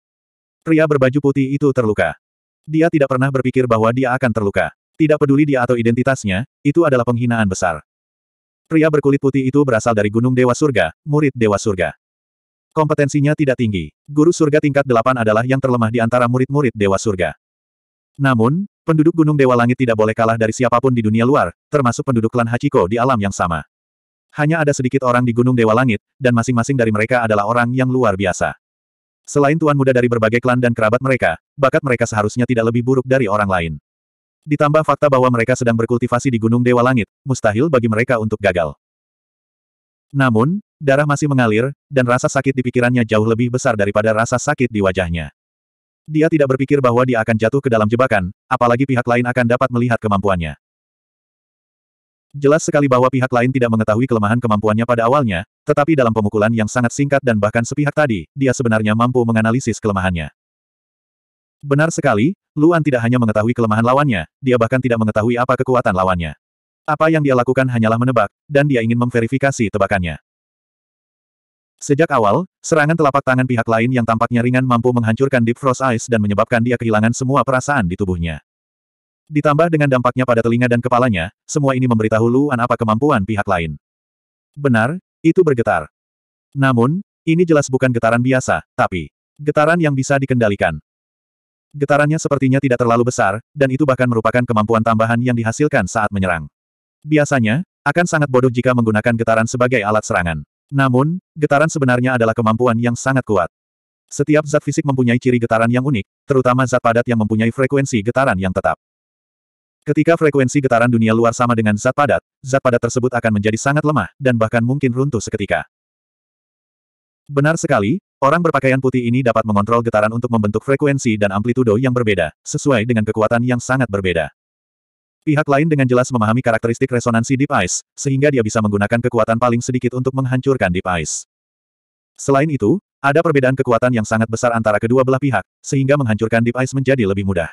Pria berbaju putih itu terluka. Dia tidak pernah berpikir bahwa dia akan terluka. Tidak peduli dia atau identitasnya, itu adalah penghinaan besar. Pria berkulit putih itu berasal dari Gunung Dewa Surga, murid Dewa Surga. Kompetensinya tidak tinggi. Guru surga tingkat delapan adalah yang terlemah di antara murid-murid Dewa Surga. Namun, penduduk Gunung Dewa Langit tidak boleh kalah dari siapapun di dunia luar, termasuk penduduk klan Hachiko di alam yang sama. Hanya ada sedikit orang di Gunung Dewa Langit, dan masing-masing dari mereka adalah orang yang luar biasa. Selain tuan muda dari berbagai klan dan kerabat mereka, bakat mereka seharusnya tidak lebih buruk dari orang lain. Ditambah fakta bahwa mereka sedang berkultivasi di Gunung Dewa Langit, mustahil bagi mereka untuk gagal. Namun, darah masih mengalir, dan rasa sakit di pikirannya jauh lebih besar daripada rasa sakit di wajahnya. Dia tidak berpikir bahwa dia akan jatuh ke dalam jebakan, apalagi pihak lain akan dapat melihat kemampuannya. Jelas sekali bahwa pihak lain tidak mengetahui kelemahan kemampuannya pada awalnya, tetapi dalam pemukulan yang sangat singkat dan bahkan sepihak tadi, dia sebenarnya mampu menganalisis kelemahannya. Benar sekali, Luan tidak hanya mengetahui kelemahan lawannya, dia bahkan tidak mengetahui apa kekuatan lawannya. Apa yang dia lakukan hanyalah menebak, dan dia ingin memverifikasi tebakannya. Sejak awal, serangan telapak tangan pihak lain yang tampaknya ringan mampu menghancurkan Deep Frost Ice dan menyebabkan dia kehilangan semua perasaan di tubuhnya. Ditambah dengan dampaknya pada telinga dan kepalanya, semua ini memberitahu Luan apa kemampuan pihak lain. Benar, itu bergetar. Namun, ini jelas bukan getaran biasa, tapi getaran yang bisa dikendalikan. Getarannya sepertinya tidak terlalu besar, dan itu bahkan merupakan kemampuan tambahan yang dihasilkan saat menyerang. Biasanya, akan sangat bodoh jika menggunakan getaran sebagai alat serangan. Namun, getaran sebenarnya adalah kemampuan yang sangat kuat. Setiap zat fisik mempunyai ciri getaran yang unik, terutama zat padat yang mempunyai frekuensi getaran yang tetap. Ketika frekuensi getaran dunia luar sama dengan zat padat, zat padat tersebut akan menjadi sangat lemah, dan bahkan mungkin runtuh seketika. Benar sekali, orang berpakaian putih ini dapat mengontrol getaran untuk membentuk frekuensi dan amplitudo yang berbeda, sesuai dengan kekuatan yang sangat berbeda. Pihak lain dengan jelas memahami karakteristik resonansi Deep Ice, sehingga dia bisa menggunakan kekuatan paling sedikit untuk menghancurkan Deep Ice. Selain itu, ada perbedaan kekuatan yang sangat besar antara kedua belah pihak, sehingga menghancurkan Deep Ice menjadi lebih mudah.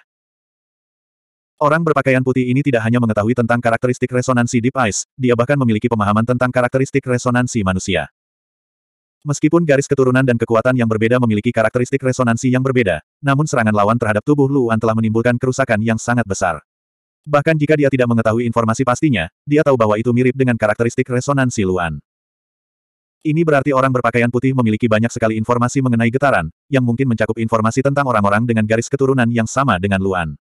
Orang berpakaian putih ini tidak hanya mengetahui tentang karakteristik resonansi Deep Ice, dia bahkan memiliki pemahaman tentang karakteristik resonansi manusia. Meskipun garis keturunan dan kekuatan yang berbeda memiliki karakteristik resonansi yang berbeda, namun serangan lawan terhadap tubuh Luan telah menimbulkan kerusakan yang sangat besar. Bahkan jika dia tidak mengetahui informasi pastinya, dia tahu bahwa itu mirip dengan karakteristik resonansi Luan. Ini berarti orang berpakaian putih memiliki banyak sekali informasi mengenai getaran, yang mungkin mencakup informasi tentang orang-orang dengan garis keturunan yang sama dengan Luan.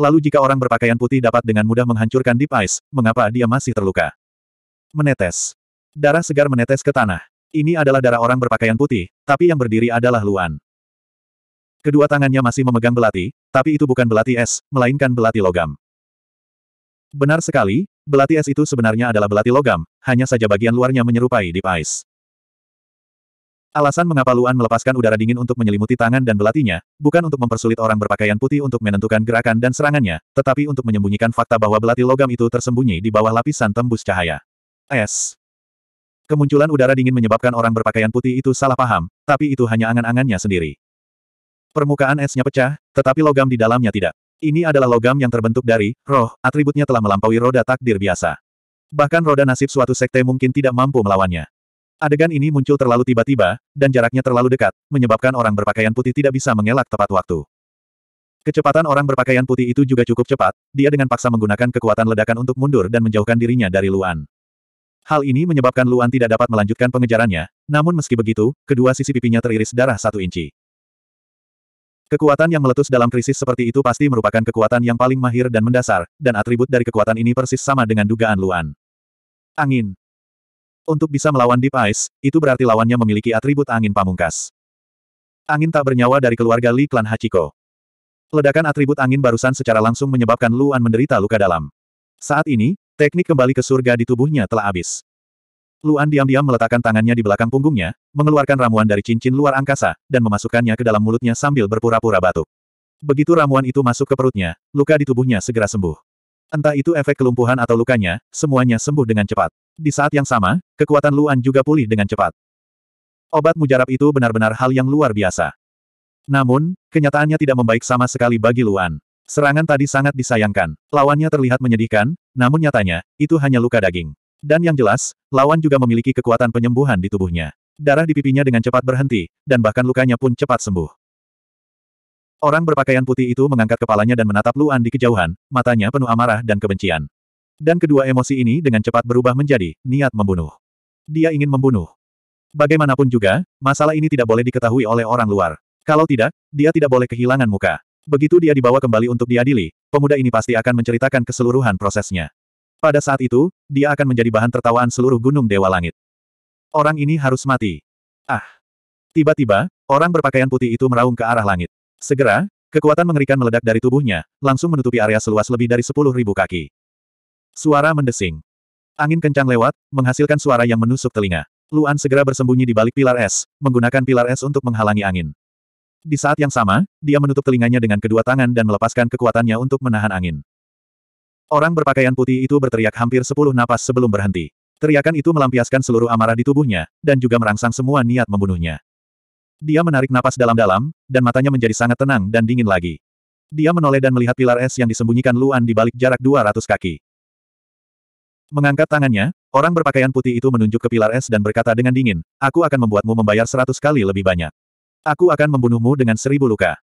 Lalu jika orang berpakaian putih dapat dengan mudah menghancurkan Deep Ice, mengapa dia masih terluka? Menetes. Darah segar menetes ke tanah. Ini adalah darah orang berpakaian putih, tapi yang berdiri adalah Luan. Kedua tangannya masih memegang belati, tapi itu bukan belati es, melainkan belati logam. Benar sekali, belati es itu sebenarnya adalah belati logam, hanya saja bagian luarnya menyerupai deep ice. Alasan mengapa Luan melepaskan udara dingin untuk menyelimuti tangan dan belatinya, bukan untuk mempersulit orang berpakaian putih untuk menentukan gerakan dan serangannya, tetapi untuk menyembunyikan fakta bahwa belati logam itu tersembunyi di bawah lapisan tembus cahaya. Es. Kemunculan udara dingin menyebabkan orang berpakaian putih itu salah paham, tapi itu hanya angan-angannya sendiri. Permukaan esnya pecah, tetapi logam di dalamnya tidak. Ini adalah logam yang terbentuk dari roh, atributnya telah melampaui roda takdir biasa. Bahkan roda nasib suatu sekte mungkin tidak mampu melawannya. Adegan ini muncul terlalu tiba-tiba, dan jaraknya terlalu dekat, menyebabkan orang berpakaian putih tidak bisa mengelak tepat waktu. Kecepatan orang berpakaian putih itu juga cukup cepat, dia dengan paksa menggunakan kekuatan ledakan untuk mundur dan menjauhkan dirinya dari Luan. Hal ini menyebabkan Luan tidak dapat melanjutkan pengejarannya, namun meski begitu, kedua sisi pipinya teriris darah satu inci. Kekuatan yang meletus dalam krisis seperti itu pasti merupakan kekuatan yang paling mahir dan mendasar, dan atribut dari kekuatan ini persis sama dengan dugaan Luan. Angin. Untuk bisa melawan Deep Ice, itu berarti lawannya memiliki atribut angin pamungkas. Angin tak bernyawa dari keluarga Li Klan Hachiko. Ledakan atribut angin barusan secara langsung menyebabkan Luan menderita luka dalam. Saat ini, teknik kembali ke surga di tubuhnya telah habis. Luan diam-diam meletakkan tangannya di belakang punggungnya, mengeluarkan ramuan dari cincin luar angkasa, dan memasukkannya ke dalam mulutnya sambil berpura-pura batuk. Begitu ramuan itu masuk ke perutnya, luka di tubuhnya segera sembuh. Entah itu efek kelumpuhan atau lukanya, semuanya sembuh dengan cepat. Di saat yang sama, kekuatan Luan juga pulih dengan cepat. Obat mujarab itu benar-benar hal yang luar biasa. Namun, kenyataannya tidak membaik sama sekali bagi Luan. Serangan tadi sangat disayangkan. Lawannya terlihat menyedihkan, namun nyatanya, itu hanya luka daging. Dan yang jelas, lawan juga memiliki kekuatan penyembuhan di tubuhnya. Darah di pipinya dengan cepat berhenti, dan bahkan lukanya pun cepat sembuh. Orang berpakaian putih itu mengangkat kepalanya dan menatap Luan di kejauhan, matanya penuh amarah dan kebencian. Dan kedua emosi ini dengan cepat berubah menjadi niat membunuh. Dia ingin membunuh. Bagaimanapun juga, masalah ini tidak boleh diketahui oleh orang luar. Kalau tidak, dia tidak boleh kehilangan muka. Begitu dia dibawa kembali untuk diadili, pemuda ini pasti akan menceritakan keseluruhan prosesnya. Pada saat itu, dia akan menjadi bahan tertawaan seluruh gunung Dewa Langit. Orang ini harus mati. Ah! Tiba-tiba, orang berpakaian putih itu meraung ke arah langit. Segera, kekuatan mengerikan meledak dari tubuhnya, langsung menutupi area seluas lebih dari sepuluh ribu kaki. Suara mendesing. Angin kencang lewat, menghasilkan suara yang menusuk telinga. Luan segera bersembunyi di balik pilar es, menggunakan pilar es untuk menghalangi angin. Di saat yang sama, dia menutup telinganya dengan kedua tangan dan melepaskan kekuatannya untuk menahan angin. Orang berpakaian putih itu berteriak hampir sepuluh napas sebelum berhenti. Teriakan itu melampiaskan seluruh amarah di tubuhnya, dan juga merangsang semua niat membunuhnya. Dia menarik napas dalam-dalam, dan matanya menjadi sangat tenang dan dingin lagi. Dia menoleh dan melihat pilar es yang disembunyikan Luan di balik jarak 200 kaki. Mengangkat tangannya, orang berpakaian putih itu menunjuk ke pilar es dan berkata dengan dingin, Aku akan membuatmu membayar seratus kali lebih banyak. Aku akan membunuhmu dengan seribu luka.